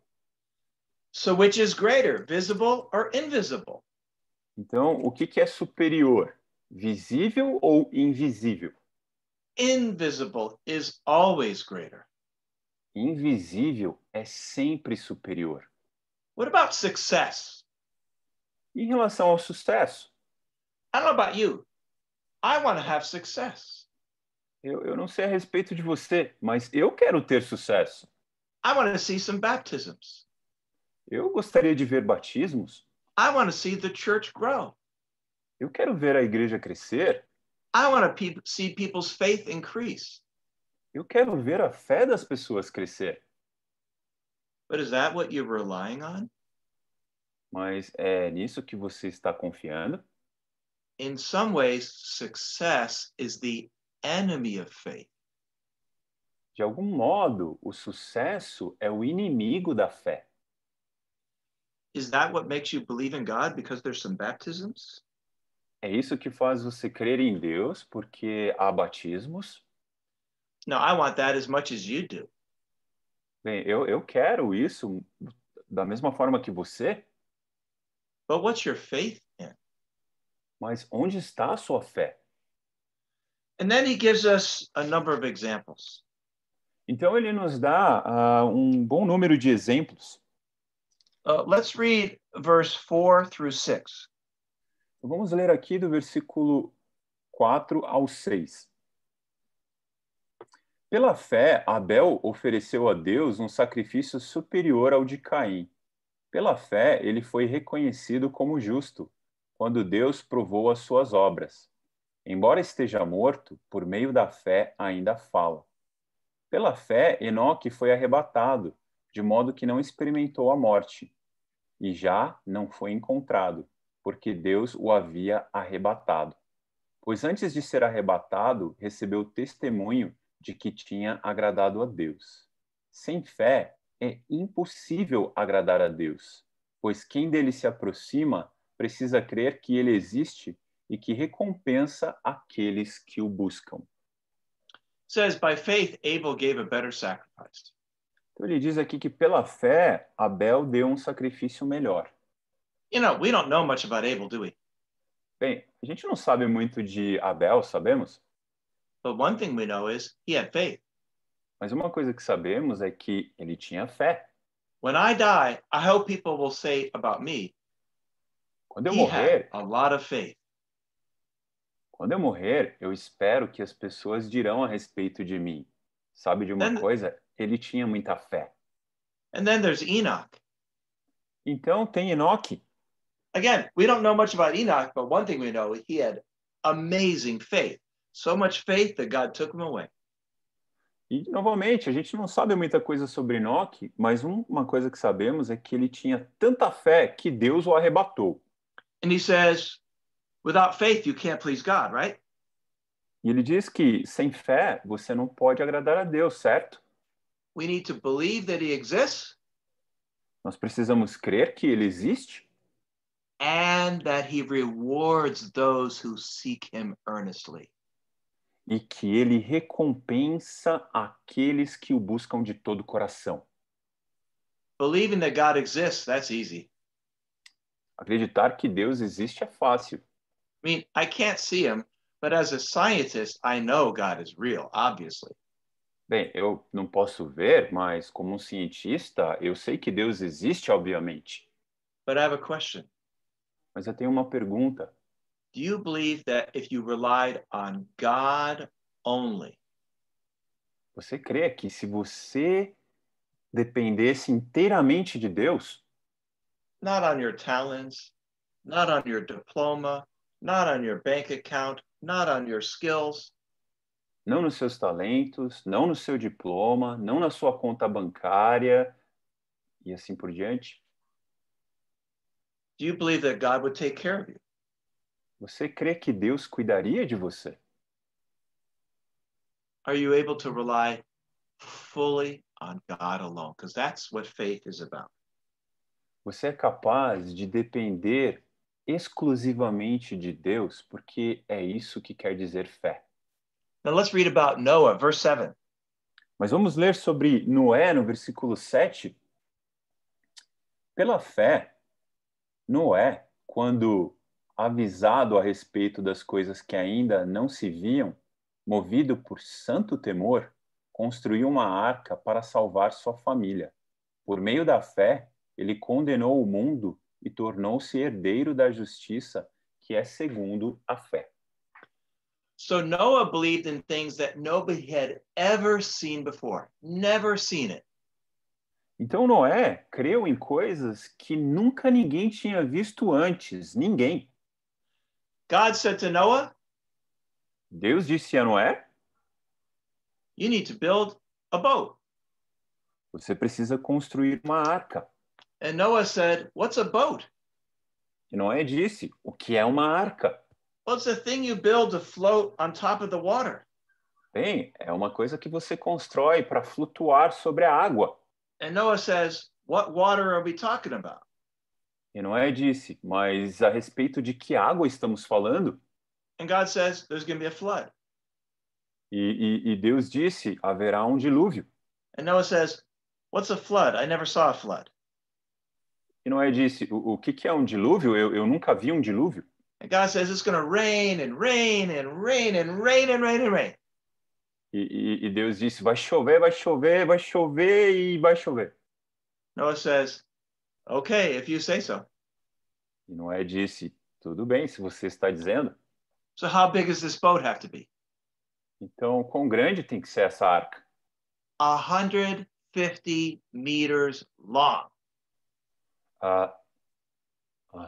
So which is greater, visible or invisible? Então, o que, que é superior, visível ou invisível? invisible is always greater. Invisível é sempre superior. What about success? Em relação ao sucesso, I don't know about you. I want to have success. Eu, eu não sei a respeito de você, mas eu quero ter sucesso. I want to see some baptisms. Eu gostaria de ver batismos. I want to see the church grow. Eu quero ver a igreja crescer. I want to pe see people's faith increase. Eu quero ver a fé das pessoas crescer. But is that what you're relying on? Mas é nisso que você está confiando? In some ways, success is the enemy of faith. De algum modo, o sucesso é o inimigo da fé. Is that what makes you believe in God because there's some baptisms? É isso que faz você crer em Deus, porque há batismos. Now, I want that as much as you do. Bem, eu, eu quero isso da mesma forma que você. But what's your faith in? Mas onde está a sua fé? And then he gives us a number of examples. Então ele nos dá uh, um bom número de exemplos. Uh, let's read verse 4 through 6. Vamos ler aqui do versículo 4 ao 6. Pela fé, Abel ofereceu a Deus um sacrifício superior ao de Caim. Pela fé, ele foi reconhecido como justo, quando Deus provou as suas obras. Embora esteja morto, por meio da fé ainda fala. Pela fé, Enoque foi arrebatado, de modo que não experimentou a morte, e já não foi encontrado, porque Deus o havia arrebatado. Pois antes de ser arrebatado, recebeu testemunho de que tinha agradado a Deus. Sem fé, é impossível agradar a Deus, pois quem dele se aproxima precisa crer que ele existe e que recompensa aqueles que o buscam. Says by faith Abel gave a better sacrifice. Então ele diz aqui que pela fé Abel deu um sacrifício melhor. You know, we don't know much about Abel, do we? Bem, a gente não sabe muito de Abel, sabemos? But one thing we know is he had faith. Mas uma coisa que sabemos é que ele tinha fé. When I die, I hope people will say about me. Quando eu he morrer, had a lot of faith. Quando eu morrer, eu espero que as pessoas dirão a respeito de mim. Sabe de uma Then- coisa? Ele tinha muita fé. And then there's Enoch. Então tem Enoque again, we don't know much about Enoch, but one thing we know, he had amazing faith. So much faith that God took him away. E, novamente, a gente não sabe muita coisa sobre Enoch, mas uma coisa que sabemos é que ele tinha tanta fé que Deus o arrebatou. And he says, without faith you can't please God, right? E ele diz que sem fé você não pode agradar a Deus, certo? We need to believe that he exists. Nós precisamos crer que ele existe and that he rewards those who seek him earnestly. E que ele recompensa aqueles que o buscam de todo o coração. Believing that God exists, that's easy. Acreditar que Deus existe é fácil. I mean, I can't see him, but as a scientist, I know God is real, obviously. Bem, eu não posso ver, mas como um cientista, eu sei que Deus existe, obviamente. But I have a question. Mas eu tenho uma pergunta. Do you believe that if you relied on God only? Você crê que se você dependesse inteiramente de Deus? Not on your talents, not on your diploma, not on your bank account, not on your skills. Não nos seus talentos, não no seu diploma, não na sua conta bancária e assim por diante. Do you believe that God would take care of you? Você crê que Deus cuidaria de você? Are you able to rely fully on God alone? Because that's what faith is about. Você é capaz de depender exclusivamente de Deus, porque é isso que quer dizer fé. Now let's read about Noah, verse 7. Mas vamos ler sobre Noé no versículo 7. Pela fé, Noé, quando avisado a respeito das coisas que ainda não se viam, movido por santo temor, construiu uma arca para salvar sua família. Por meio da fé, ele condenou o mundo e tornou-se herdeiro da justiça, que é segundo a fé. So Noah believed in things that nobody had ever seen before, never seen it. Então Noé creu em coisas que nunca ninguém tinha visto antes, ninguém. God said to Noah, Deus disse a Noé, You need to build a boat. Você precisa construir uma arca. And Noah said, What's a boat? E Noé disse, o que é uma arca? Well, a thing you build to float on top of the water. Bem, é uma coisa que você constrói para flutuar sobre a água. And Noah says, what water are we talking about? E Noé disse, mas a respeito de que água estamos falando? And God says, there's going to be a flood. E, e, e Deus disse, haverá um dilúvio. And Noah says, what's a flood? I never saw a flood. E Noé disse, o, o que, que é um dilúvio? Eu, eu nunca vi um dilúvio. And God says, it's going to rain and rain and rain and rain and rain and rain. E, e, e, Deus disse: vai chover, vai chover, vai chover e vai chover. Noah says, "Okay, if you say so." E Noé disse: tudo bem, se você está dizendo. So how big does this boat have to be? Então, quão grande tem que ser essa arca? 150 meters long. Uh,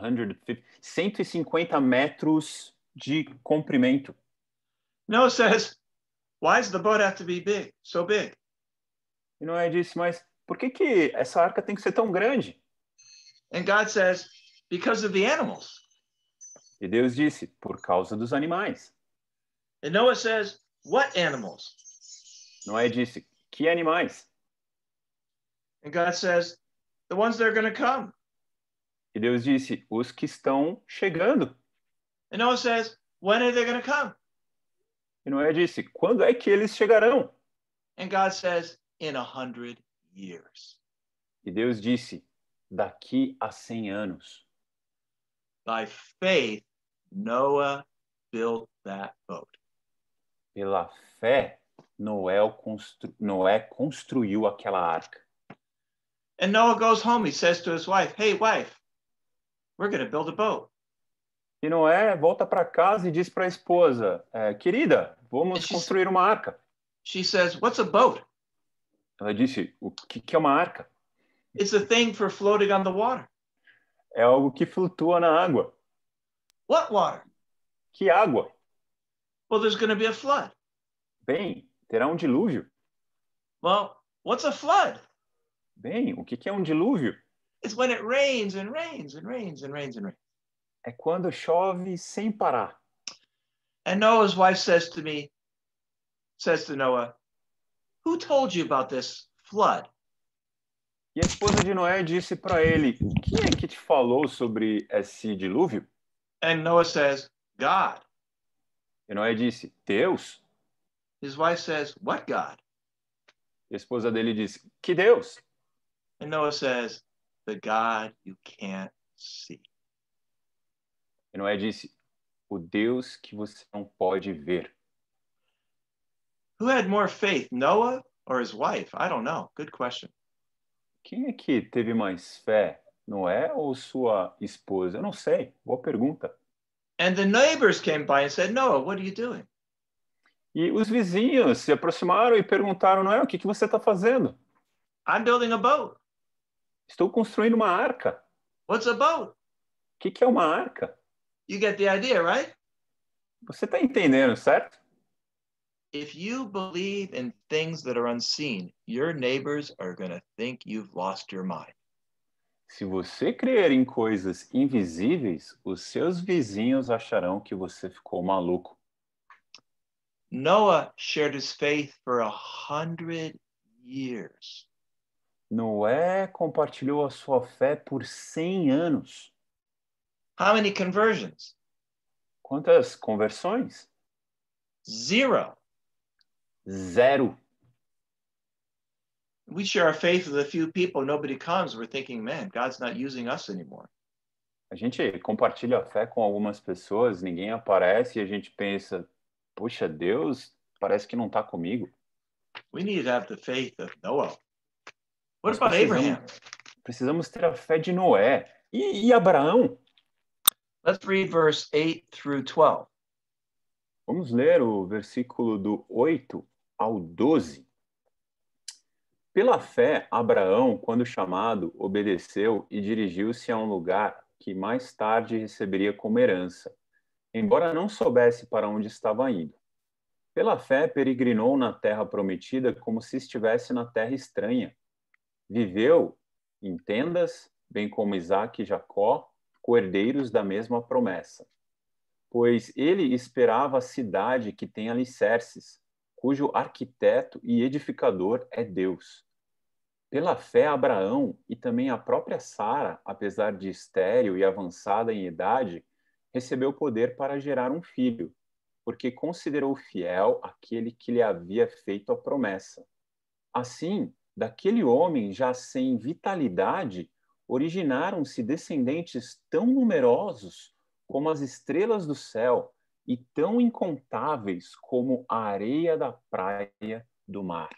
150, 150 metros de comprimento. Noah says, Why does the boat have to be big, so big? E Noé disse, mas por que que essa arca tem que ser tão grande? And God says, because of the animals. E Deus disse, por causa dos animais. And Noah says, what animals? Noé disse, que animais? And God says, the ones that are going to come. E Deus disse, os que estão chegando. And Noah says, when are they going to come? E Noé disse: Quando é que eles chegarão? And God says, In a hundred years. E Deus disse: Daqui a cem anos. By faith, Noah built that boat. Pela fé, Noé, constru... Noé construiu aquela arca. And Noah goes home. He says to his wife, Hey, wife, we're going to build a boat. E Noé volta para casa e diz para a esposa: é, "Querida, vamos construir uma arca." She says, "What's a boat?" Ela disse: "O que, que é uma arca?" It's a thing for floating on the water. É algo que flutua na água. What water? Que água? Well, there's going to be a flood. Bem, terá um dilúvio. Well, what's a flood? Bem, o que, que é um dilúvio? It's when it rains and rains and rains and rains and rains. É quando chove sem parar. And Noah's wife says to me, says to Noah, Who told you about this flood? E a esposa de Noé disse para ele, Quem é que te falou sobre esse dilúvio? And Noah says, God. E Noé disse, Deus. His wife says, What God? E a esposa dele disse, Que Deus? And Noah says, The God you can't see. E Noé disse: O Deus que você não pode ver. Who had more faith, Noah or his wife? I don't know. Good question. Quem é que teve mais fé, Noé ou sua esposa? Eu não sei. Boa pergunta. And the neighbors came by and said, Noah, what are you doing? E os vizinhos se aproximaram e perguntaram, Noé, o que, que você está fazendo? I'm building a boat. Estou construindo uma arca. What's a boat? O que, que é uma arca? You get the idea, right? Você está entendendo, certo? If you believe in things that are unseen, your neighbors are going to think you've lost your mind. Se você crer em coisas invisíveis, os seus vizinhos acharão que você ficou maluco. Noah shared his faith for a hundred years. Noé compartilhou a sua fé por 100 anos. How many conversions? Quantas conversões? Zero. Zero. We share our faith with a few people, nobody comes. We're thinking, man, God's not using us anymore. A gente compartilha a fé com algumas pessoas, ninguém aparece e a gente pensa, puxa, Deus parece que não está comigo. We need to have the faith of Noah. What Nós about Abraham? Precisamos ter a fé de Noé. E, e Abraão? Let's read verse 8 through 12. Vamos ler o versículo do 8 ao 12. Pela fé, Abraão, quando chamado, obedeceu e dirigiu-se a um lugar que mais tarde receberia como herança, embora não soubesse para onde estava indo. Pela fé, peregrinou na terra prometida como se estivesse na terra estranha. Viveu em tendas, bem como Isaac e Jacó, coerdeiros da mesma promessa. Pois ele esperava a cidade que tem alicerces, cujo arquiteto e edificador é Deus. Pela fé, Abraão e também a própria Sara, apesar de estéril e avançada em idade, recebeu poder para gerar um filho, porque considerou fiel aquele que lhe havia feito a promessa. Assim, daquele homem já sem vitalidade, originaram-se descendentes tão numerosos como as estrelas do céu e tão incontáveis como a areia da praia do mar.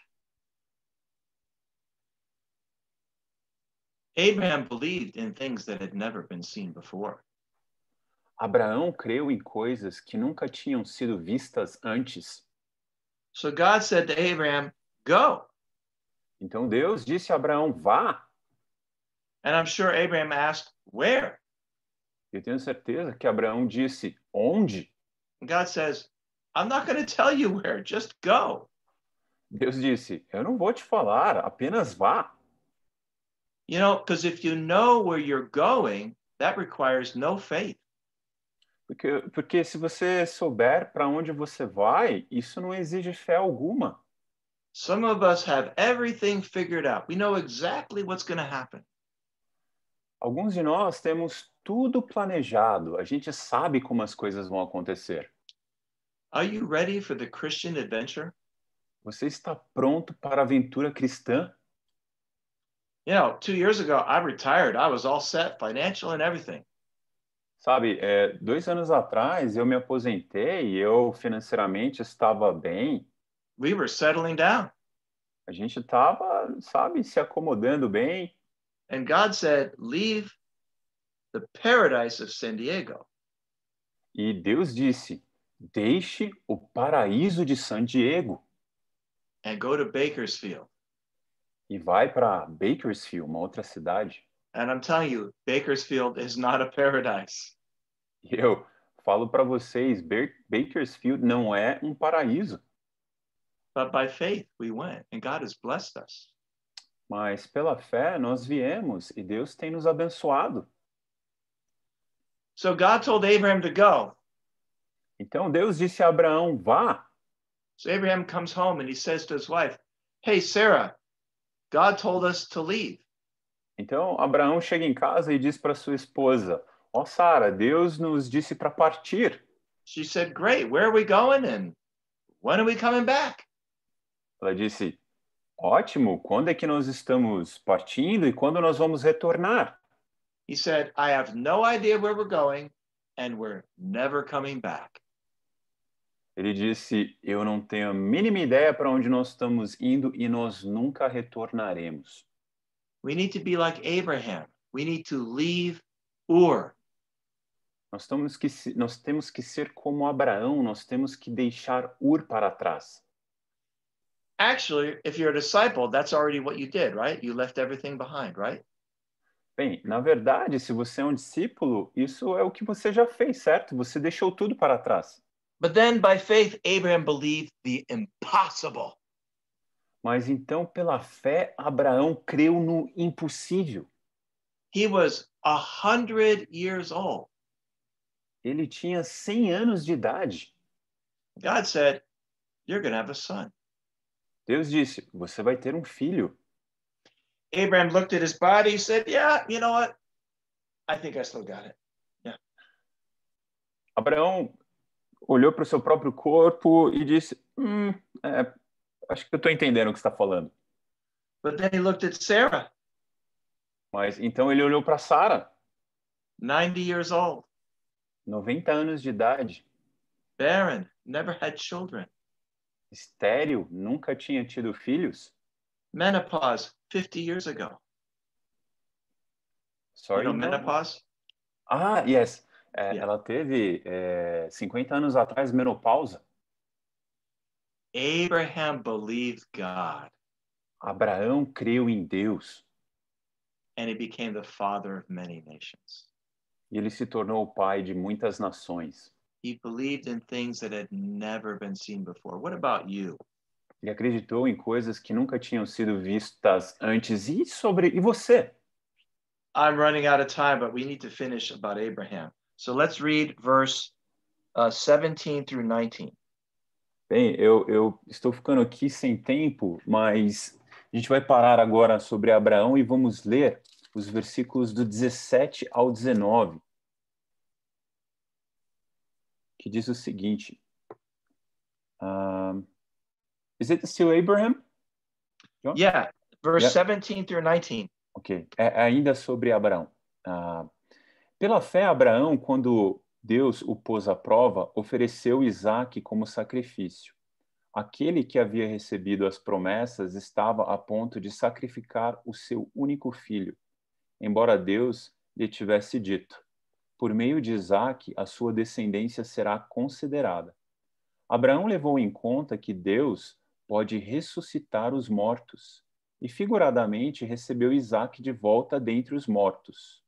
Abraham believed in things that had never been seen before. Abraão creu em coisas que nunca tinham sido vistas antes. So God said to Abraham, "Go." Então Deus disse a Abraão, vá. And I'm sure Abraham asked, where? Eu tenho certeza que Abraão disse, onde? And God says, I'm not going to tell you where, just go. Deus disse, eu não vou te falar, apenas vá. You know, because if you know where you're going, that requires no faith. Porque, porque se você souber para onde você vai, isso não exige fé alguma. Some of us have everything figured out. We know exactly what's going to happen. Alguns de nós temos tudo planejado, a gente sabe como as coisas vão acontecer. Are you ready for the Christian adventure? Você está pronto para a aventura cristã? You know, two years ago, I retired. I was all set, financial and everything. Sabe, é, dois anos atrás eu me aposentei, e eu financeiramente estava bem. We were settling down. A gente estava, sabe, se acomodando bem. And God said, Leave the paradise of San Diego. E Deus disse: Deixe o paraíso de San Diego. And go to Bakersfield. E vai para Bakersfield, uma outra cidade. And I'm telling you, Bakersfield is not a paradise. E eu falo para vocês, Bakersfield não é um paraíso. But by faith we went and God has blessed us. Mas pela fé nós viemos e Deus tem nos abençoado. So God told Abraham to go. Então Deus disse a Abraão, vá. So Abraham comes home and he says to his wife, "Hey Sarah, God told us to leave." Então Abraão chega em casa e diz para sua esposa, ó oh, Sara, Deus nos disse para partir. She said, "Great, where are we going and when are we coming back?" Ela disse, Ótimo. Quando é que nós estamos partindo e quando nós vamos retornar? He said, I have no idea where we're going and we're never coming back. Ele disse: Eu não tenho a mínima ideia para onde nós estamos indo e nós nunca retornaremos. We need to be like Abraham. We need to leave Ur. Nós, que, nós temos que ser como Abraão, nós temos que deixar Ur para trás. Actually, if you're a disciple, that's already what you did, right? You left everything behind, right? Bem, na verdade, se você é um discípulo, isso é o que você já fez, certo? Você deixou tudo para trás. But then by faith Abraham believed the impossible. Mas então pela fé Abraão creu no impossível. He was a hundred years old. Ele tinha 100 anos de idade. God said, you're going to have a son. Deus disse: você vai ter um filho. Abraham looked at his body and said, "Yeah, you know what? I think I still got it." Yeah. Abraão olhou para o seu próprio corpo e disse: hum, é, acho que eu estou entendendo o que está falando. But then he looked at Sarah. Mas então ele olhou para Sara. 90 years old. 90 anos de idade. Barren, never had children estéril, nunca tinha tido filhos? Menopause, 50 years ago. Sorry, you know, então? menopause? Ah, yes. É, yeah. Ela teve é, 50 anos atrás menopausa. Abraham believed God. Abraão creu em Deus. And he became the father of many nations. E ele se tornou o pai de muitas nações. He believed in things that had never been seen before. What about you? Ele acreditou em coisas que nunca tinham sido vistas antes. E sobre e você? I'm running out of time, but we need to finish about Abraham. So let's read verse uh, 17 through 19. Bem, eu, eu estou ficando aqui sem tempo, mas a gente vai parar agora sobre Abraão e vamos ler os versículos do 17 ao 19 que diz o seguinte: um, Is it still Abraham? John? Yeah, verse yeah. 17 through 19. Ok, é ainda sobre Abraão. Uh, pela fé, Abraão, quando Deus o pôs à prova, ofereceu Isaac como sacrifício. Aquele que havia recebido as promessas estava a ponto de sacrificar o seu único filho, embora Deus lhe tivesse dito: por meio de Isaac, a sua descendência será considerada. Abraão levou em conta que Deus pode ressuscitar os mortos e, figuradamente, recebeu Isaac de volta dentre os mortos.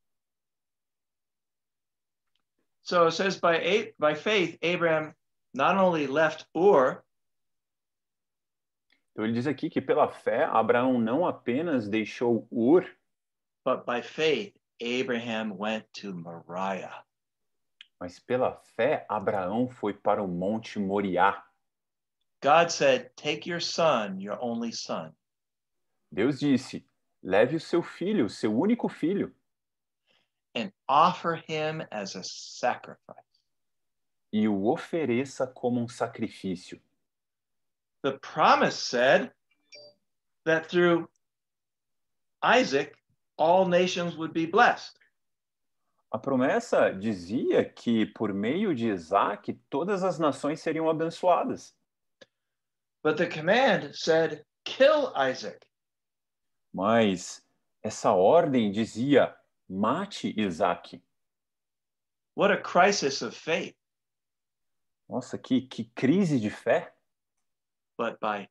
So it says by, by faith, Abraham not only left Ur, então ele diz aqui que pela fé Abraão não apenas deixou Ur, but by faith Abraham went to Moriah. Mas pela fé, Abraão foi para o Monte Moriá. God said, Take your son, your only son. Deus disse: Leve o seu filho, o seu único filho. And offer him as a sacrifice. E o ofereça como um sacrifício. The promise said that through Isaac all nations would be blessed. A promessa dizia que por meio de Isaac todas as nações seriam abençoadas. But the command said, kill Isaac. Mas essa ordem dizia, mate Isaac. What a crisis of faith. Nossa, que, que crise de fé. But by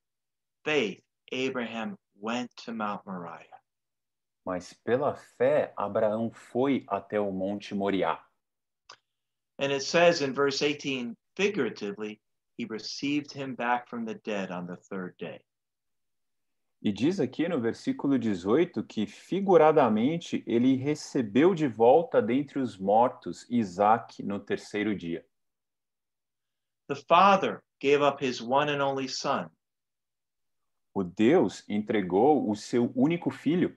faith, Abraham went to Mount Moriah. Mas pela fé Abraão foi até o monte Moriá. And it says in verse 18, figuratively, he received him back from the dead on the third day. E diz aqui no versículo 18 que figuradamente ele recebeu de volta dentre os mortos Isaac no terceiro dia. The father gave up his one and only son. O Deus entregou o seu único filho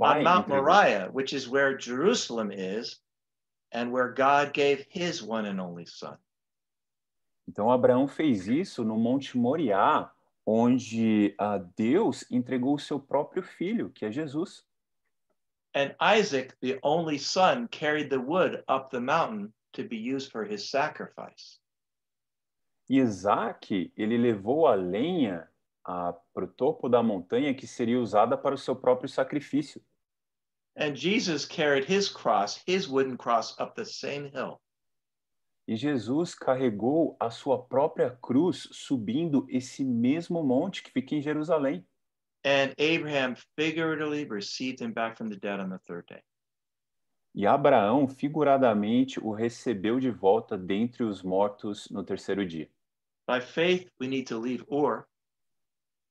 on Mount Moriah, which is where Jerusalem is and where God gave his one and only son. Então Abraão fez isso no Monte Moriá, onde uh, Deus entregou o seu próprio filho, que é Jesus. And Isaac, the only son, carried the wood up the mountain to be used for his sacrifice. E Isaac, ele levou a lenha para o topo da montanha que seria usada para o seu próprio sacrifício. And Jesus carried his cross, his wooden cross up the same hill. E Jesus carregou a sua própria cruz subindo esse mesmo monte que fica em Jerusalém. And Abraham figuratively received him back from the dead on the third day. E Abraão figuradamente o recebeu de volta dentre os mortos no terceiro dia. By faith we need to leave Ur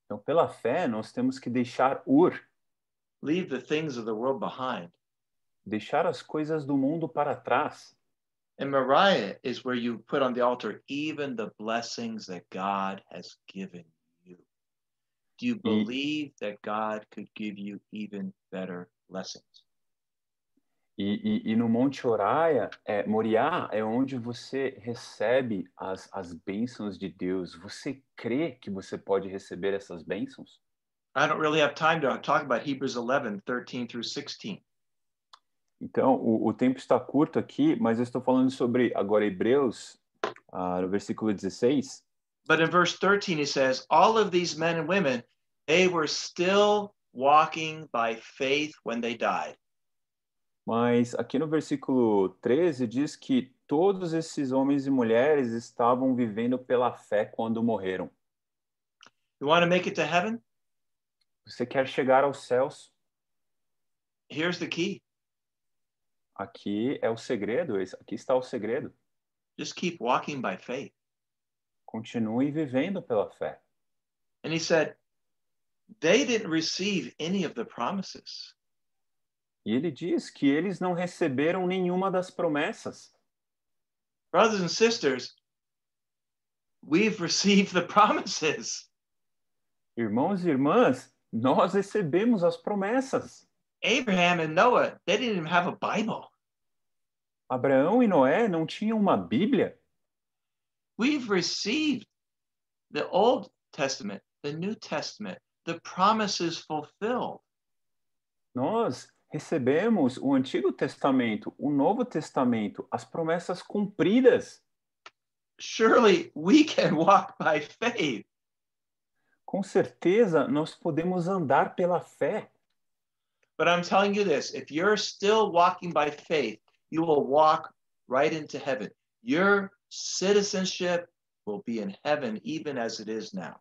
então, pela fé, nós temos que deixar Ur. Leave the things of the world behind. Deixar as coisas do mundo para trás. And Moriah is where you put on the altar even the blessings that God has given you. Do you believe e... that God could give you even better blessings? E, e, e, no Monte Oraia, é, Moriá é onde você recebe as, as bênçãos de Deus. Você crê que você pode receber essas bênçãos? I don't really have time to talk about Hebrews 11, 13 through 16. Então, o, o tempo está curto aqui, mas eu estou falando sobre agora Hebreus, uh, no versículo 16. But in verse 13 he says, all of these men and women, they were still walking by faith when they died. Mas aqui no versículo 13 diz que todos esses homens e mulheres estavam vivendo pela fé quando morreram. You want to make it to heaven? Você quer chegar aos céus? Here's the key. Aqui é o segredo, aqui está o segredo. Just keep walking by faith. Continue vivendo pela fé. And he said, they didn't receive any of the promises. E ele diz que eles não receberam nenhuma das promessas. Brothers and sisters, we've received the promises. Irmãos e irmãs, nós recebemos as promessas. Abraham and Noah, they didn't even have a Bible. Abraão e Noé não tinham uma Bíblia. We've received the Old Testament, the New Testament, the promises fulfilled. Nós recebemos o Antigo Testamento, o Novo Testamento, as promessas cumpridas. Surely we can walk by faith. Com certeza nós podemos andar pela fé. But I'm telling you this, if you're still walking by faith, you will walk right into heaven. Your citizenship will be in heaven even as it is now.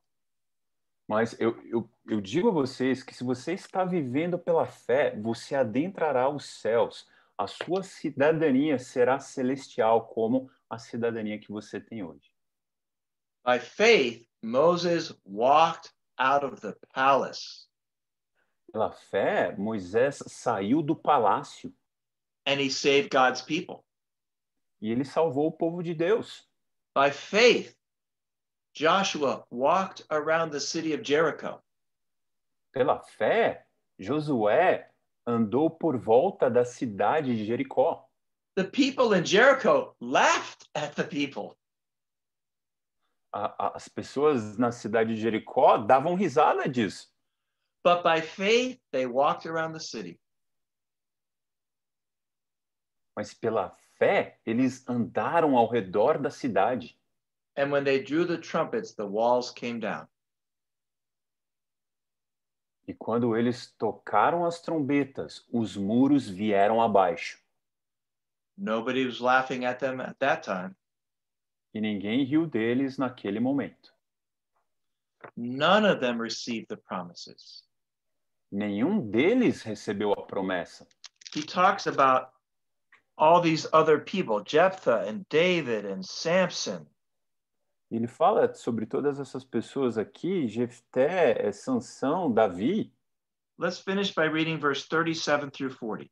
Mas eu, eu, eu digo a vocês que se você está vivendo pela fé, você adentrará os céus. A sua cidadania será celestial, como a cidadania que você tem hoje. By faith, Moses walked out of the palace. Pela fé, Moisés saiu do palácio. And he saved God's people. E ele salvou o povo de Deus. By faith, Joshua walked around the city of Jericho. Pela fé, Josué andou por volta da cidade de Jericó. The people in Jericho laughed at the people. A, a, as pessoas na cidade de Jericó davam risada disso. But by faith they walked around the city. Mas pela fé, eles andaram ao redor da cidade. And when they drew the trumpets, the walls came down. E quando eles tocaram as trombetas, os muros vieram abaixo. Nobody was laughing at them at that time. E ninguém riu deles naquele momento. None of them received the promises. Nenhum deles recebeu a promessa. He talks about all these other people, Jephthah and David and Samson. ele fala sobre todas essas pessoas aqui, Jefté, eh, Sansão, Davi. Let's finish by reading verse 37 through 40.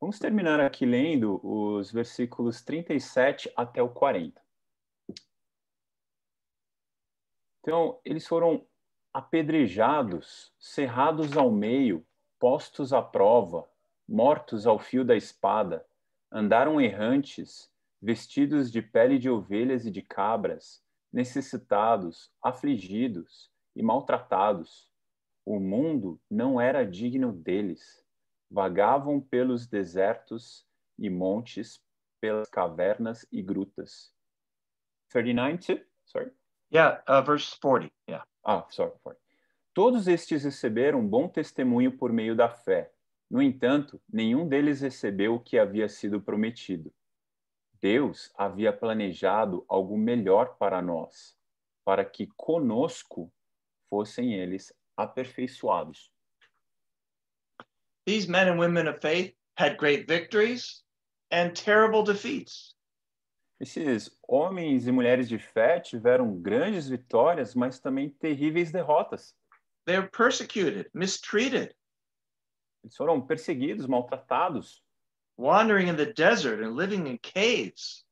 Vamos terminar aqui lendo os versículos 37 até o 40. Então, eles foram apedrejados, cerrados ao meio, postos à prova, mortos ao fio da espada, andaram errantes, vestidos de pele de ovelhas e de cabras, necessitados, afligidos e maltratados. O mundo não era digno deles. Vagavam pelos desertos e montes, pelas cavernas e grutas. 39 too? Sorry. Yeah, uh, verse 40. Yeah. Ah, sorry, 40. Todos estes receberam bom testemunho por meio da fé. No entanto, nenhum deles recebeu o que havia sido prometido. Deus havia planejado algo melhor para nós, para que conosco fossem eles aperfeiçoados. These men and women of faith had great victories and terrible defeats. Esses homens e mulheres de fé tiveram grandes vitórias, mas também terríveis derrotas. They were persecuted, mistreated. Eles foram perseguidos, maltratados wandering in the desert and living in caves.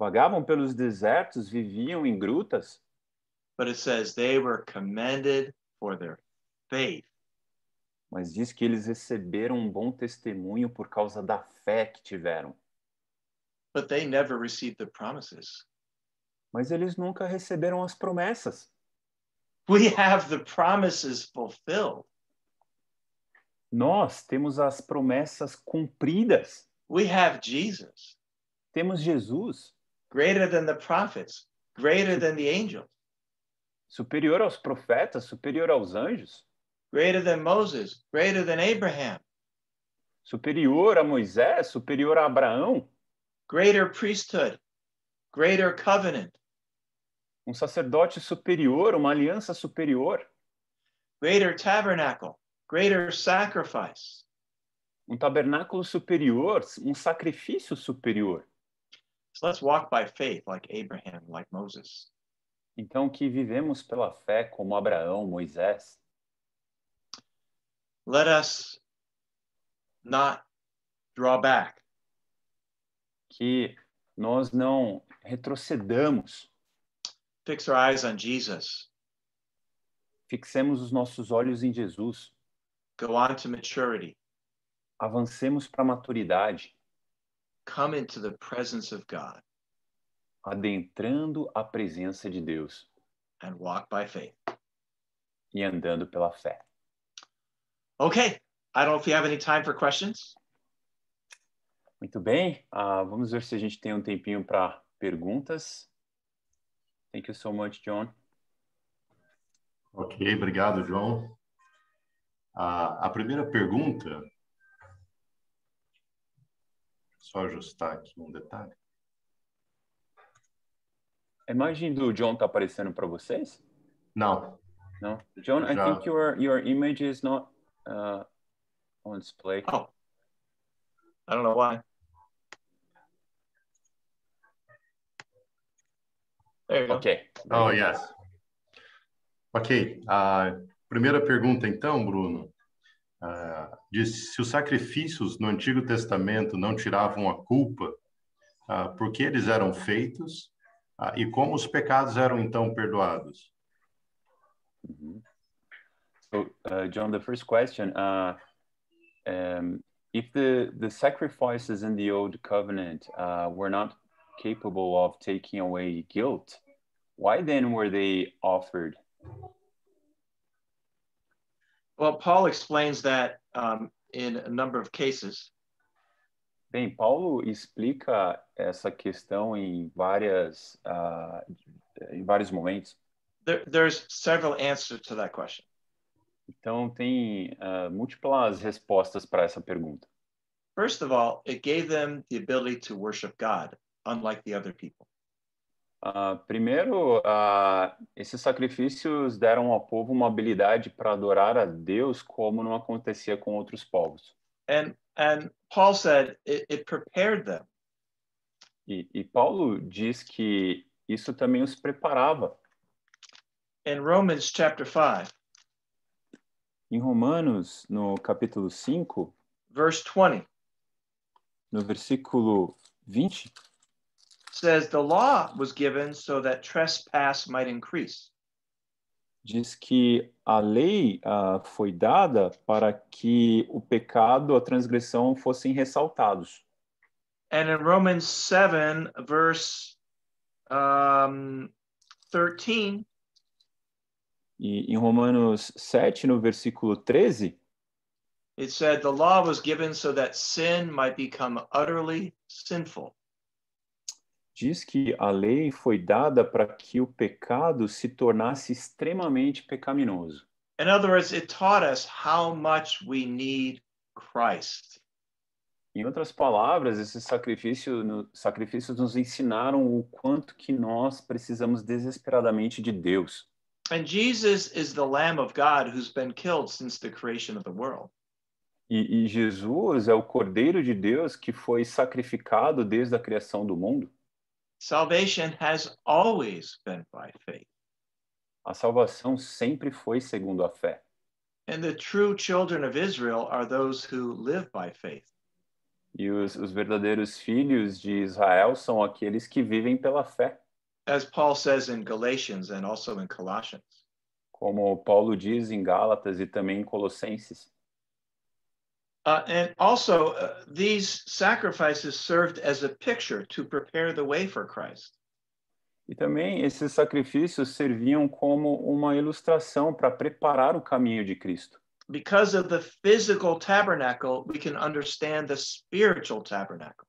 Vagavam pelos desertos, viviam em grutas. But it says they were commended for their faith. Mas diz que eles receberam um bom testemunho por causa da fé que tiveram. But they never received the promises. Mas eles nunca receberam as promessas. We have the promises fulfilled. Nós temos as promessas cumpridas. We have Jesus. Temos Jesus. Greater than the prophets, greater than the angels. Superior aos profetas, superior aos anjos. Greater than Moses, greater than Abraham. Superior a Moisés, superior a Abraão. Greater priesthood, greater covenant. Um sacerdote superior, uma aliança superior. Greater tabernacle, greater sacrifice. Um tabernáculo superior, um sacrifício superior. So let's walk by faith like Abraham, like Moses. Então que vivemos pela fé como Abraão, Moisés. Let us not draw back. Que nós não retrocedamos. Fix our eyes on Jesus. Fixemos os nossos olhos em Jesus. Go on to maturity. Avancemos para a maturidade. Come into the presence of God adentrando a presença de Deus and walk by faith. e andando pela fé. Okay, I don't know if you have any time for questions. Muito bem, uh, vamos ver se a gente tem um tempinho para perguntas. Thank you so much, John. Ok, obrigado, João. A, a primeira pergunta, só ajustar aqui um detalhe. A imagem do John está aparecendo para vocês? Não. Não. John, Já. I think your your image is not uh, on display. Oh. I don't know why. There you go. Okay. Oh yes. Ok. Uh, Primeira pergunta, então, Bruno. Uh, diz, se os sacrifícios no Antigo Testamento não tiravam a culpa, uh, por que eles eram feitos uh, e como os pecados eram então perdoados? Uhum. So, uh, John, the first question: uh, um, If the the sacrifices in the Old Covenant uh, were not capable of taking away guilt, why then were they offered? Well, Paul explains that um, in a number of cases. Bem, Paulo explica essa questão em várias uh, em vários momentos. There, there's several answers to that question. Então tem uh, múltiplas respostas para essa pergunta. First of all, it gave them the ability to worship God, unlike the other people. Uh, primeiro, uh, esses sacrifícios deram ao povo uma habilidade para adorar a Deus como não acontecia com outros povos. And, and Paul said it, it prepared them. E, e, Paulo diz que isso também os preparava. In Romans chapter 5. Em Romanos, no capítulo 5, verse 20. No versículo 20 says the law was given so that trespass might increase. Diz que a lei uh, foi dada para que o pecado, a transgressão fossem ressaltados. And in Romans 7 verse um, 13 E em Romanos 7 no versículo 13 It said the law was given so that sin might become utterly sinful diz que a lei foi dada para que o pecado se tornasse extremamente pecaminoso. In other words, it taught us how much we need Christ. Em outras palavras, esses no, sacrifícios nos ensinaram o quanto que nós precisamos desesperadamente de Deus. And Jesus is the Lamb of God who's been killed since the creation of the world. E, e Jesus é o Cordeiro de Deus que foi sacrificado desde a criação do mundo. Salvation has always been by faith. A salvação sempre foi segundo a fé. And the true children of Israel are those who live by faith. E os, os verdadeiros filhos de Israel são aqueles que vivem pela fé. As Paul says in Galatians and also in Colossians. Como Paulo diz em Gálatas e também em Colossenses. Uh, and also, uh, these sacrifices served as a picture to prepare the way for Christ. E também esses sacrifícios serviam como uma ilustração para preparar o caminho de Cristo. Because of the physical tabernacle, we can understand the spiritual tabernacle.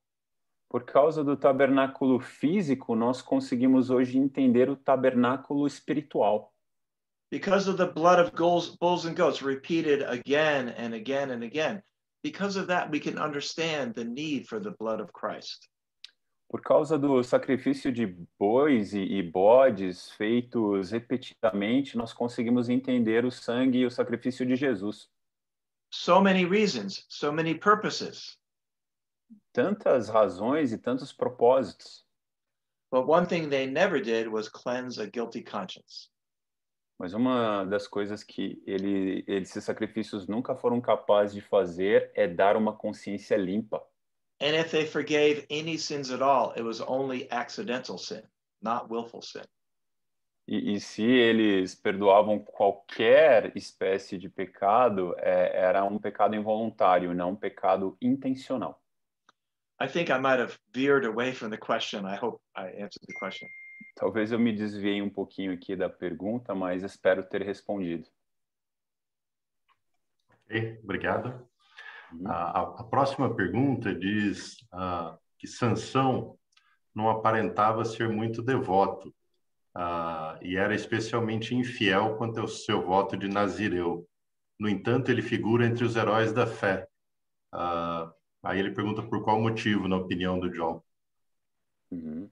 Por causa do tabernáculo físico, nós conseguimos hoje entender o tabernáculo espiritual. Because of the blood of bulls, bulls and goats repeated again and again and again, Because of that, we can understand the need for the blood of Christ. Por causa do sacrifício de bois e, e bodes feitos repetidamente, nós conseguimos entender o sangue e o sacrifício de Jesus. So many reasons, so many purposes. Tantas razões e tantos propósitos. But one thing they never did was cleanse a guilty conscience. Mas uma das coisas que ele, esses sacrifícios nunca foram capazes de fazer é dar uma consciência limpa. And if they forgave any sins at all, it was only accidental sin, not willful sin. E, e se eles perdoavam qualquer espécie de pecado, é, era um pecado involuntário, não um pecado intencional. I think I might have veered away from the question. I hope I answered the question. Talvez eu me desviei um pouquinho aqui da pergunta, mas espero ter respondido. Ok, obrigado. Uhum. A, a, próxima pergunta diz uh, que Sansão não aparentava ser muito devoto uh, e era especialmente infiel quanto ao seu voto de Nazireu. No entanto, ele figura entre os heróis da fé. Uh, aí ele pergunta por qual motivo, na opinião do John. Uhum.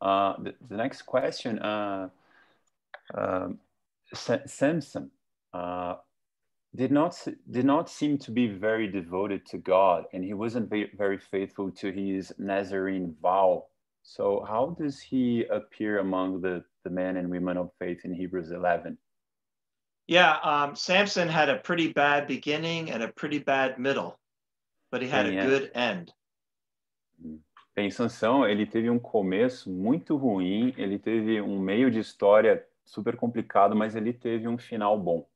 Uh, the, the, next question, uh, um, Samson uh, did not did not seem to be very devoted to God, and he wasn't very faithful to his Nazarene vow. So, how does he appear among the the men and women of faith in Hebrews 11? Yeah, um, Samson had a pretty bad beginning and a pretty bad middle, but he had a good end. Mm -hmm. Em sanção, ele teve um começo muito ruim, ele teve um meio de história super complicado, mas ele teve um final bom.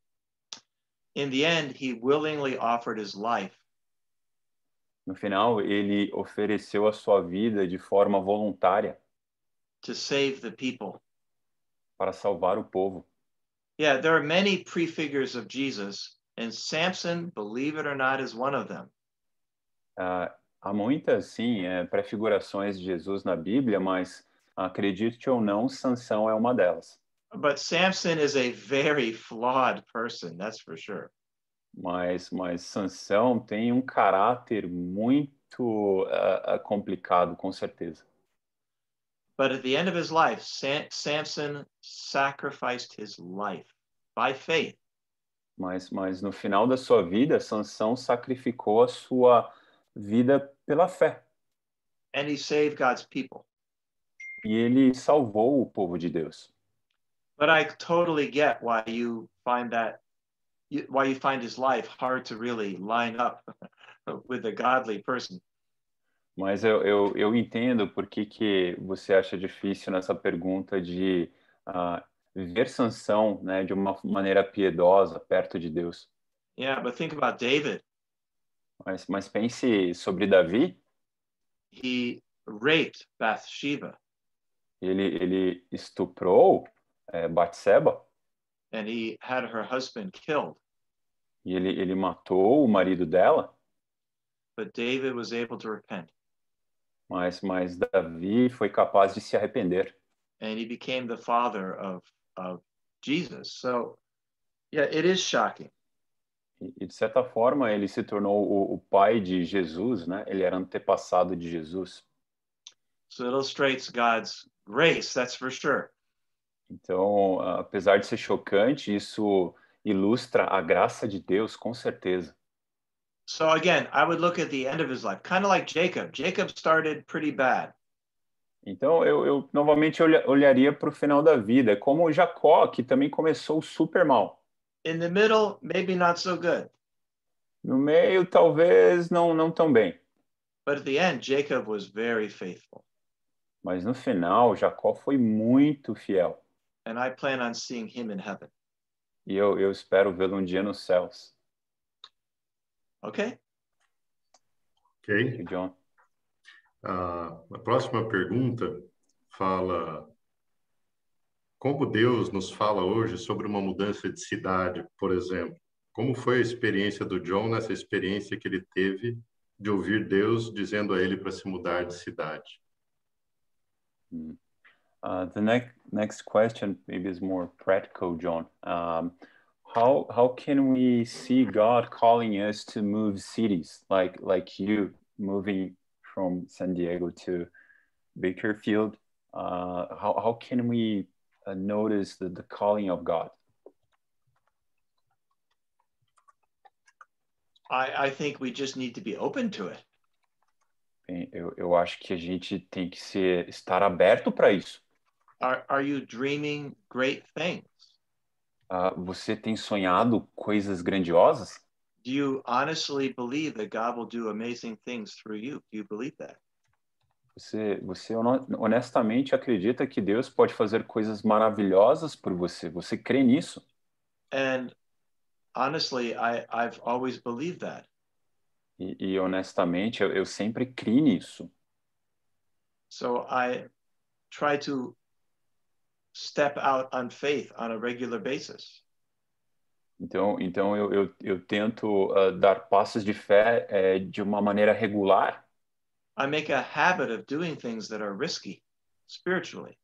In the end, he willingly offered his life. No final, ele ofereceu a sua vida de forma voluntária to save the people. Para salvar o povo. Yeah, there are many prefigures of Jesus, and Samson, believe it or not, is one of them. Uh, Há muitas, sim, é, prefigurações de Jesus na Bíblia, mas acredite ou não, Sansão é uma delas. But Samson is a very flawed person, that's for sure. Mas, mas Sansão tem um caráter muito uh, complicado, com certeza. But at the end of his life, Sam Samson sacrificed his life by faith. Mas, mas no final da sua vida, Sansão sacrificou a sua vida pela fé. And he saved God's people. E ele salvou o povo de Deus. But I totally get why you find that why you find his life hard to really line up with a godly person. Mas eu, eu, eu entendo por que, que você acha difícil nessa pergunta de uh, ver sanção né, de uma maneira piedosa perto de Deus. Yeah, but think about David. Mas, mas pense sobre Davi. He raped Bathsheba. Ele, ele estuprou é, Batseba. And he had her husband killed. E ele, ele matou o marido dela. But David was able to repent. Mas, mas Davi foi capaz de se arrepender. And he became the father of, of Jesus. So, yeah, it is shocking. E, de certa forma, ele se tornou o, o pai de Jesus, né? Ele era antepassado de Jesus. So illustrates God's grace, that's for sure. Então, apesar de ser chocante, isso ilustra a graça de Deus, com certeza. So again, I would look at the end of his life, kind of like Jacob. Jacob started pretty bad. Então, eu, eu novamente olha, olharia para o final da vida, como Jacó, que também começou super mal. In the middle, maybe not so good. No meio, talvez não, não tão bem. But at the end, Jacob was very faithful. Mas no final, Jacó foi muito fiel. And I plan on seeing him in heaven. E eu, eu espero vê-lo um dia nos céus. Ok? Ok. John. Uh, a próxima pergunta fala como Deus nos fala hoje sobre uma mudança de cidade, por exemplo? Como foi a experiência do John nessa experiência que ele teve de ouvir Deus dizendo a ele para se mudar de cidade? Hmm. Uh, the next next question maybe is more practical, John. Um, how how can we see God calling us to move cities like like you moving from San Diego to Bakerfield? Uh, how how can we Uh, notice the, the calling of God? I, I think we just need to be open to it. Bem, eu, eu acho que a gente tem que ser, estar aberto para isso. Are, are you dreaming great things? Uh, você tem sonhado coisas grandiosas? Do you honestly believe that God will do amazing things through you? Do you believe that? Você, você honestamente acredita que Deus pode fazer coisas maravilhosas por você? Você crê nisso? And honestly, I, I've always believed that. E, e honestamente, eu, eu sempre criei nisso. So I try to step out on faith on a regular basis. Então, então eu, eu, eu tento uh, dar passos de fé eh, de uma maneira regular. I make a habit of doing things that are risky spiritually.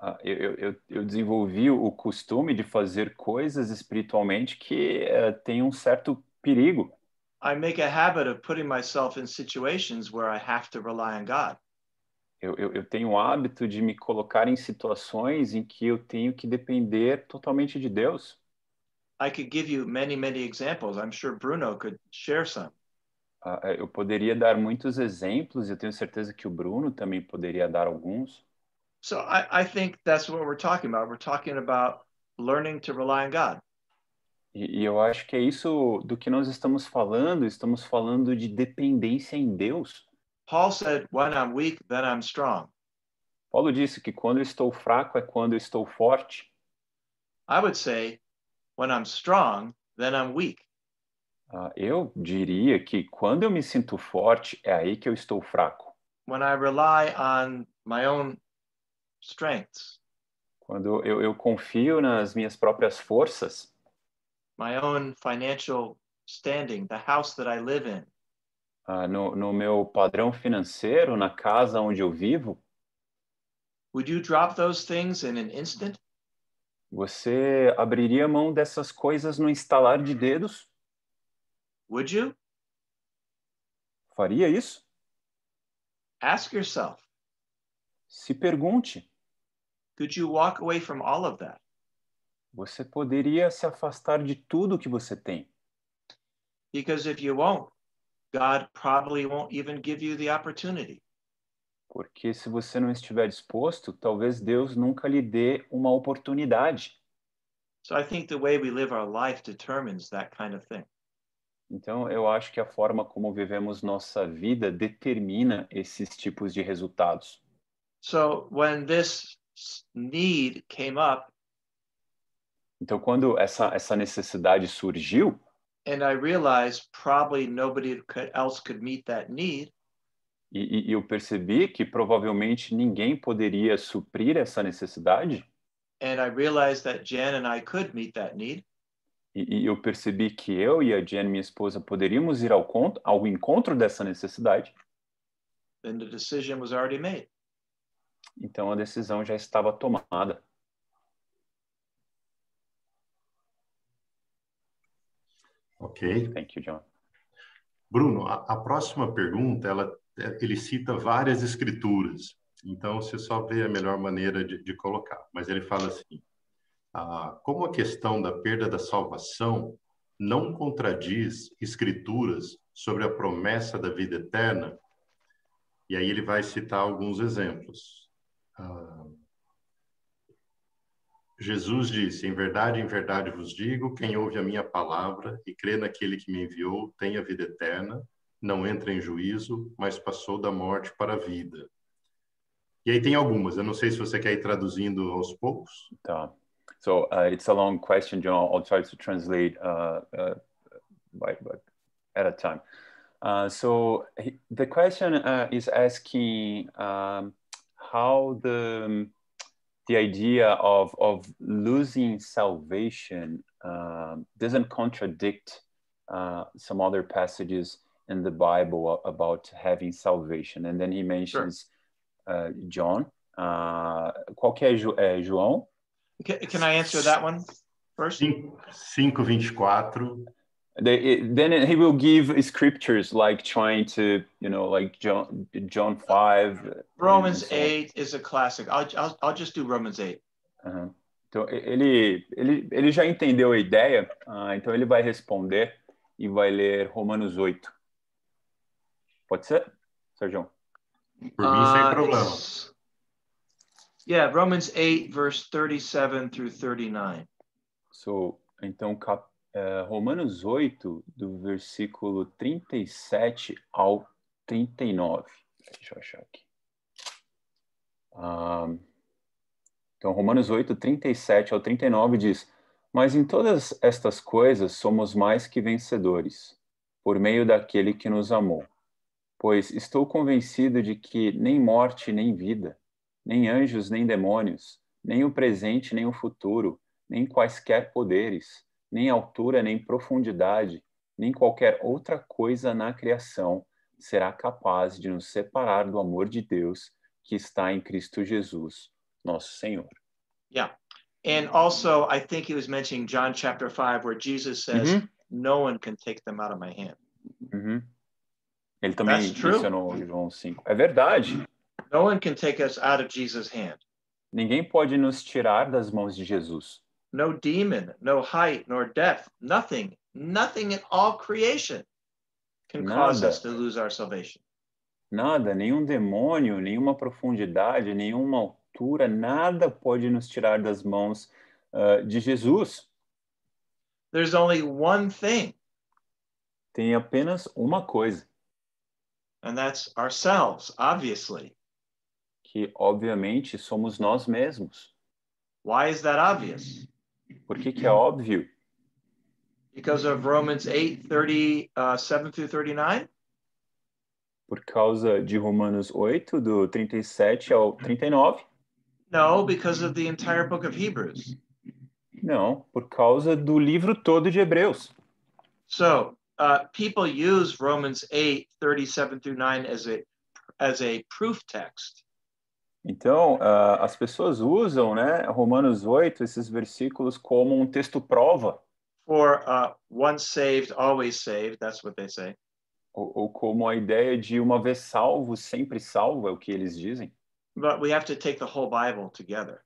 Uh, eu, eu, eu, desenvolvi o costume de fazer coisas espiritualmente que uh, eh, tem um certo perigo. I make a habit of putting myself in situations where I have to rely on God. Eu, eu, eu tenho o hábito de me colocar em situações em que eu tenho que depender totalmente de Deus. I could give you many, many examples. I'm sure Bruno could share some. Ah, é, eu poderia dar muitos exemplos, eu tenho certeza que o Bruno também poderia dar alguns. So I, I think that's what we're talking about. We're talking about learning to rely on God. E, e eu acho que é isso do que nós estamos falando, estamos falando de dependência em Deus. Paul said, when I'm weak, then I'm strong. Paulo disse que quando eu estou fraco é quando eu estou forte. I would say, when I'm strong, then I'm weak. Ah, eu diria que quando eu me sinto forte, é aí que eu estou fraco. When I rely on my own strengths. Quando eu, eu confio nas minhas próprias forças. My own financial standing, the house that I live in. Uh, no, no meu padrão financeiro, na casa onde eu vivo. Would you drop those things in an instant? Você abriria mão dessas coisas no instalar de dedos? Would you? Faria isso? Ask yourself. Se pergunte. Could you walk away from all of that? Você poderia se afastar de tudo que você tem. Because if you won't, God probably won't even give you the opportunity. Porque se você não estiver disposto, talvez Deus nunca lhe dê uma oportunidade. So I think the way we live our life determines that kind of thing. Então, eu acho que a forma como vivemos nossa vida determina esses tipos de resultados. So, when this need came up, então, quando essa, essa necessidade surgiu, and I realized probably nobody could, else could meet that need, e, e eu percebi que provavelmente ninguém poderia suprir essa necessidade. And I realized that Jan and I could meet that need e, e, eu percebi que eu e a Jen, minha esposa, poderíamos ir ao, conto, ao encontro dessa necessidade. Then the decision was already made. Então a decisão já estava tomada. Ok. Thank you, John. Bruno, a, a próxima pergunta, ela, é, ele cita várias escrituras. Então, você só vê a melhor maneira de, de colocar. Mas ele fala assim: ah, como a questão da perda da salvação não contradiz escrituras sobre a promessa da vida eterna, e aí ele vai citar alguns exemplos. Ah, Jesus disse: Em verdade, em verdade vos digo: quem ouve a minha palavra e crê naquele que me enviou tem a vida eterna, não entra em juízo, mas passou da morte para a vida. E aí tem algumas, eu não sei se você quer ir traduzindo aos poucos. Tá. So uh, it's a long question, John. I'll, try to translate uh, uh, by, by at a time. Uh, so he, the question uh, is asking um, how the the idea of of losing salvation um, doesn't contradict uh, some other passages in the Bible about having salvation, and then he mentions sure. John. qual que é, João? Can I answer that one first? 524. They, then he will give scriptures like trying to, you know, like John, John 5. Uh, Romans 8 is a classic. I'll, I'll, I'll just do Romans 8. Uh -huh. Então, ele, ele, ele já entendeu a ideia, uh, então ele vai responder e vai ler Romanos 8. Pode ser, Sérgio? Por mim, sem ah, problema. It's... Yeah, Romans 8, verse 37 through 39. So, então, cap, uh, Romanos 8, do versículo 37 ao 39. Deixa eu achar aqui. Um, ah, então, Romanos 8, 37 ao 39 diz: Mas em todas estas coisas somos mais que vencedores, por meio daquele que nos amou. Pois estou convencido de que nem morte, nem vida nem anjos, nem demônios, nem o presente, nem o futuro, nem quaisquer poderes, nem altura, nem profundidade, nem qualquer outra coisa na criação será capaz de nos separar do amor de Deus que está em Cristo Jesus, nosso Senhor. Yeah. And also, I think he was mentioning John chapter 5, where Jesus says, uh uhum. -huh. No one can take them out of my hand. Uh uhum. -huh. Ele também That's mencionou true. João 5. É verdade. No one can take us out of Jesus' hand. Ninguém pode nos tirar das mãos de Jesus. No demon, no height, nor depth, nothing, nothing in all creation can Nada. cause us to lose our salvation. Nada, nenhum demônio, nenhuma profundidade, nenhuma altura, nada pode nos tirar das mãos uh, de Jesus. There's only one thing. Tem apenas uma coisa. And that's ourselves, obviously que obviamente somos nós mesmos. Why is that obvious? Por que, que é óbvio? Because of Romans 8, 30, uh, 7 through 39? Por causa de Romanos 8, do 37 ao 39? No, because of the entire book of Hebrews. Não, por causa do livro todo de Hebreus. So, uh, people use Romans 8, 37 through 9 as a, as a proof text. Então, uh, as pessoas usam, né, Romanos 8, esses versículos como um texto prova. For uh, once saved, always saved, that's what they say. Ou, ou, como a ideia de uma vez salvo, sempre salvo, é o que eles dizem. But we have to take the whole Bible together.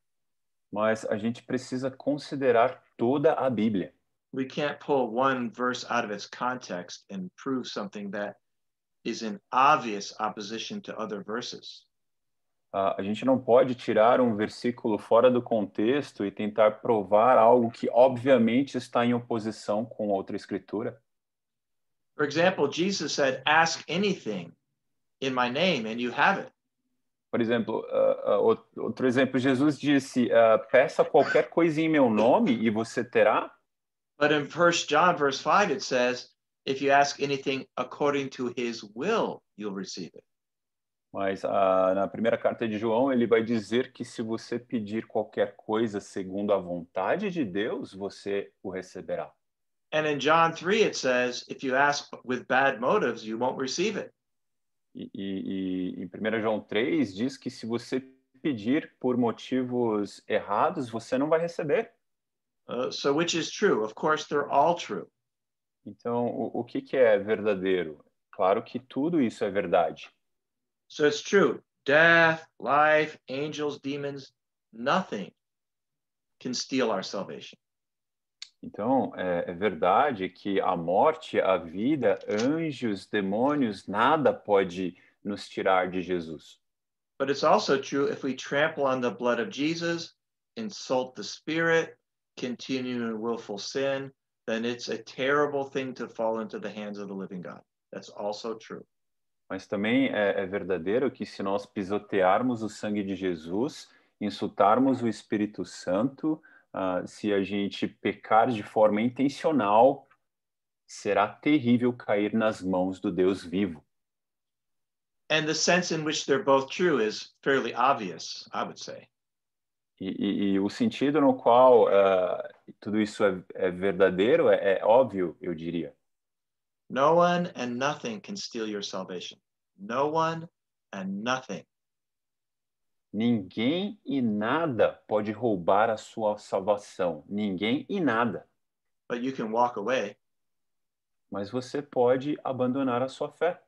Mas a gente precisa considerar toda a Bíblia. We can't pull one verse out of its context and prove something that is in obvious opposition to other verses a gente não pode tirar um versículo fora do contexto e tentar provar algo que obviamente está em oposição com outra escritura. For example, Jesus said, "Ask anything in my name and you have it." Por exemplo, uh, uh, outro exemplo, Jesus disse, uh, peça qualquer coisa em meu nome e você terá. But in 1 John verse 5 it says, if you ask anything according to his will, you'll receive it. Mas a, ah, na primeira carta de João, ele vai dizer que se você pedir qualquer coisa segundo a vontade de Deus, você o receberá. And in John 3 it says, if you ask with bad motives, you won't receive it. E, e, e em 1 João 3 diz que se você pedir por motivos errados, você não vai receber. Uh, so which is true? Of course they're all true. Então, o, o que que é verdadeiro? Claro que tudo isso é verdade. So it's true. Death, life, angels, demons, nothing can steal our salvation. Então, é, verdade que a morte, a vida, anjos, demônios, nada pode nos tirar de Jesus. But it's also true if we trample on the blood of Jesus, insult the Spirit, continue in willful sin, then it's a terrible thing to fall into the hands of the living God. That's also true. Mas também é, é verdadeiro que se nós pisotearmos o sangue de Jesus, insultarmos o Espírito Santo, uh, se a gente pecar de forma intencional, será terrível cair nas mãos do Deus vivo. And the sense in which they're both true is fairly obvious, I would say. E, e, e o sentido no qual uh, tudo isso é, é verdadeiro é, é óbvio, eu diria. No one and nothing can steal your salvation. No one and nothing. Ninguém e nada pode roubar a sua salvação. Ninguém e nada. But you can walk away. Mas você pode abandonar a sua fé.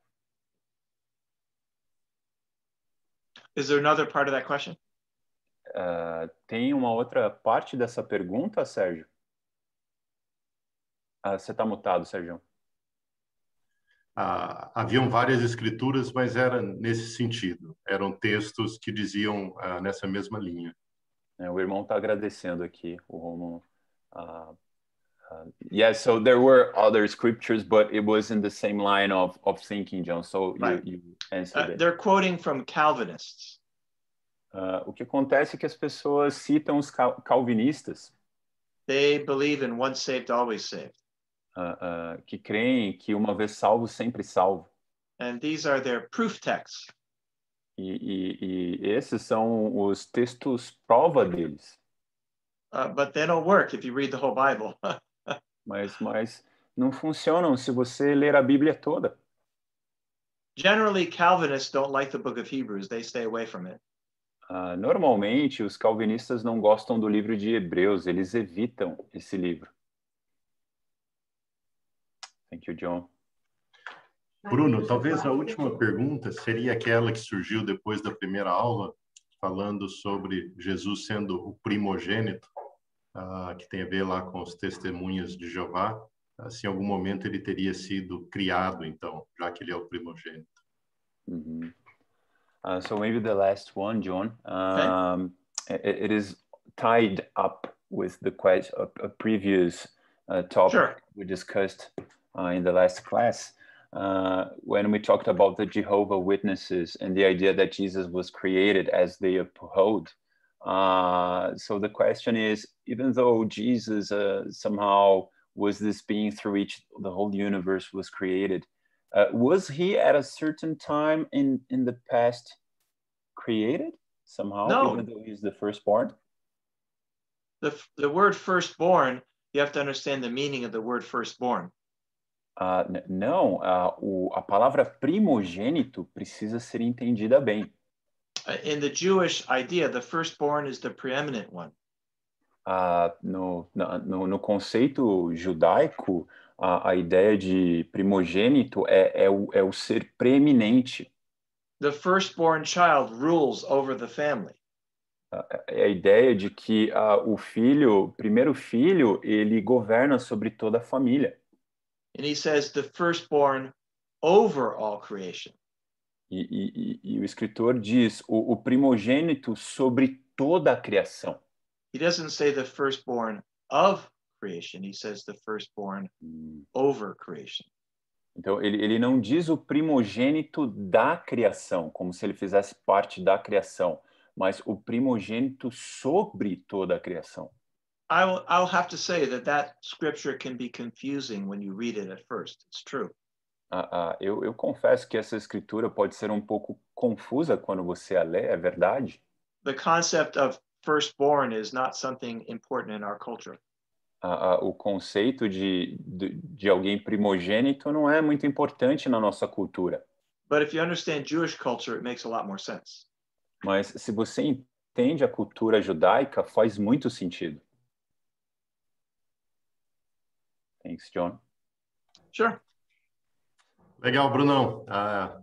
Is there another part of that question? Uh, tem uma outra parte dessa pergunta, Sérgio? Uh, você está mutado, Sérgio ah, haviam várias escrituras, mas era nesse sentido. Eram textos que diziam ah, nessa mesma linha. É, o irmão está agradecendo aqui, o Romulo. Uh, uh, yeah, so there were other scriptures, but it was in the same line of, of thinking, John. So right. you, you answered uh, They're quoting from Calvinists. Uh, o que acontece é que as pessoas citam os cal calvinistas. They believe in once saved, always saved uh, uh, que creem que uma vez salvo, sempre salvo. And these are their proof texts. E, e, e esses são os textos prova deles. Uh, but they don't work if you read the whole Bible. mas, mas não funcionam se você ler a Bíblia toda. Generally, Calvinists don't like the book of Hebrews. They stay away from it. Uh, normalmente, os calvinistas não gostam do livro de Hebreus, eles evitam esse livro. Thank you, John. Bruno, talvez a última pergunta seria aquela que surgiu depois da primeira aula, falando sobre Jesus sendo o primogênito, uh, que tem a ver lá com os testemunhas de Jeová. Uh, se em algum momento ele teria sido criado, então, já que ele é o primogênito. uh, so maybe the last one, John. Um, it, is tied up with the a, a previous uh, topic sure. we discussed Uh, in the last class uh, when we talked about the Jehovah Witnesses and the idea that Jesus was created as they uphold. so the question is, even though Jesus uh, somehow was this being through which the whole universe was created. Uh, was he at a certain time in, in the past created somehow, no. even though he's the firstborn? The, the word firstborn, you have to understand the meaning of the word firstborn. Ah, não, ah, o, a palavra primogênito precisa ser entendida bem. Uh, in the Jewish idea, the firstborn is the preeminent one. Ah, no, no, no, conceito judaico, a, a ideia de primogênito é, é, o, é o ser preeminente. The firstborn child rules over the family a é, é ideia de que uh, o filho, primeiro filho, ele governa sobre toda a família. And he says the firstborn over all creation. E, e, e o escritor diz o, o, primogênito sobre toda a criação. He doesn't say the firstborn of creation. He says the firstborn hmm. over creation. Então ele, ele não diz o primogênito da criação, como se ele fizesse parte da criação, mas o primogênito sobre toda a criação. I'll, I'll have to say that that scripture can be confusing when you read it at first. It's true. Uh, uh, eu, eu confesso que essa escritura pode ser um pouco confusa quando você a lê, é verdade. The concept of firstborn is not something important in our culture. Uh, o conceito de, de, de alguém primogênito não é muito importante na nossa cultura. But if you understand Jewish culture, it makes a lot more sense. Mas se você entende a cultura judaica, faz muito sentido. Thanks, John. Sure. Legal, Brunão. Ah,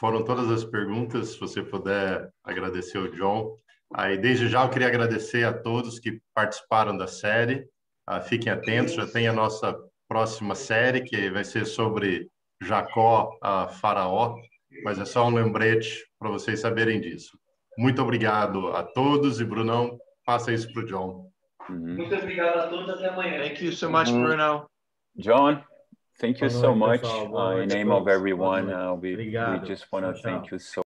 foram todas as perguntas. Se você puder agradecer o John. Aí, desde já, eu queria agradecer a todos que participaram da série. Ah, fiquem atentos, já tem a nossa próxima série, que vai ser sobre Jacó a Faraó, mas é só um lembrete para vocês saberem disso. Muito obrigado a todos e, Brunão, passa isso para o John. Uhum. Muito obrigado a todos, até amanhã. Thank you so much, uhum. Bruno. John, thank you so much. Uh, in name of everyone, uh, we, we just want to thank you so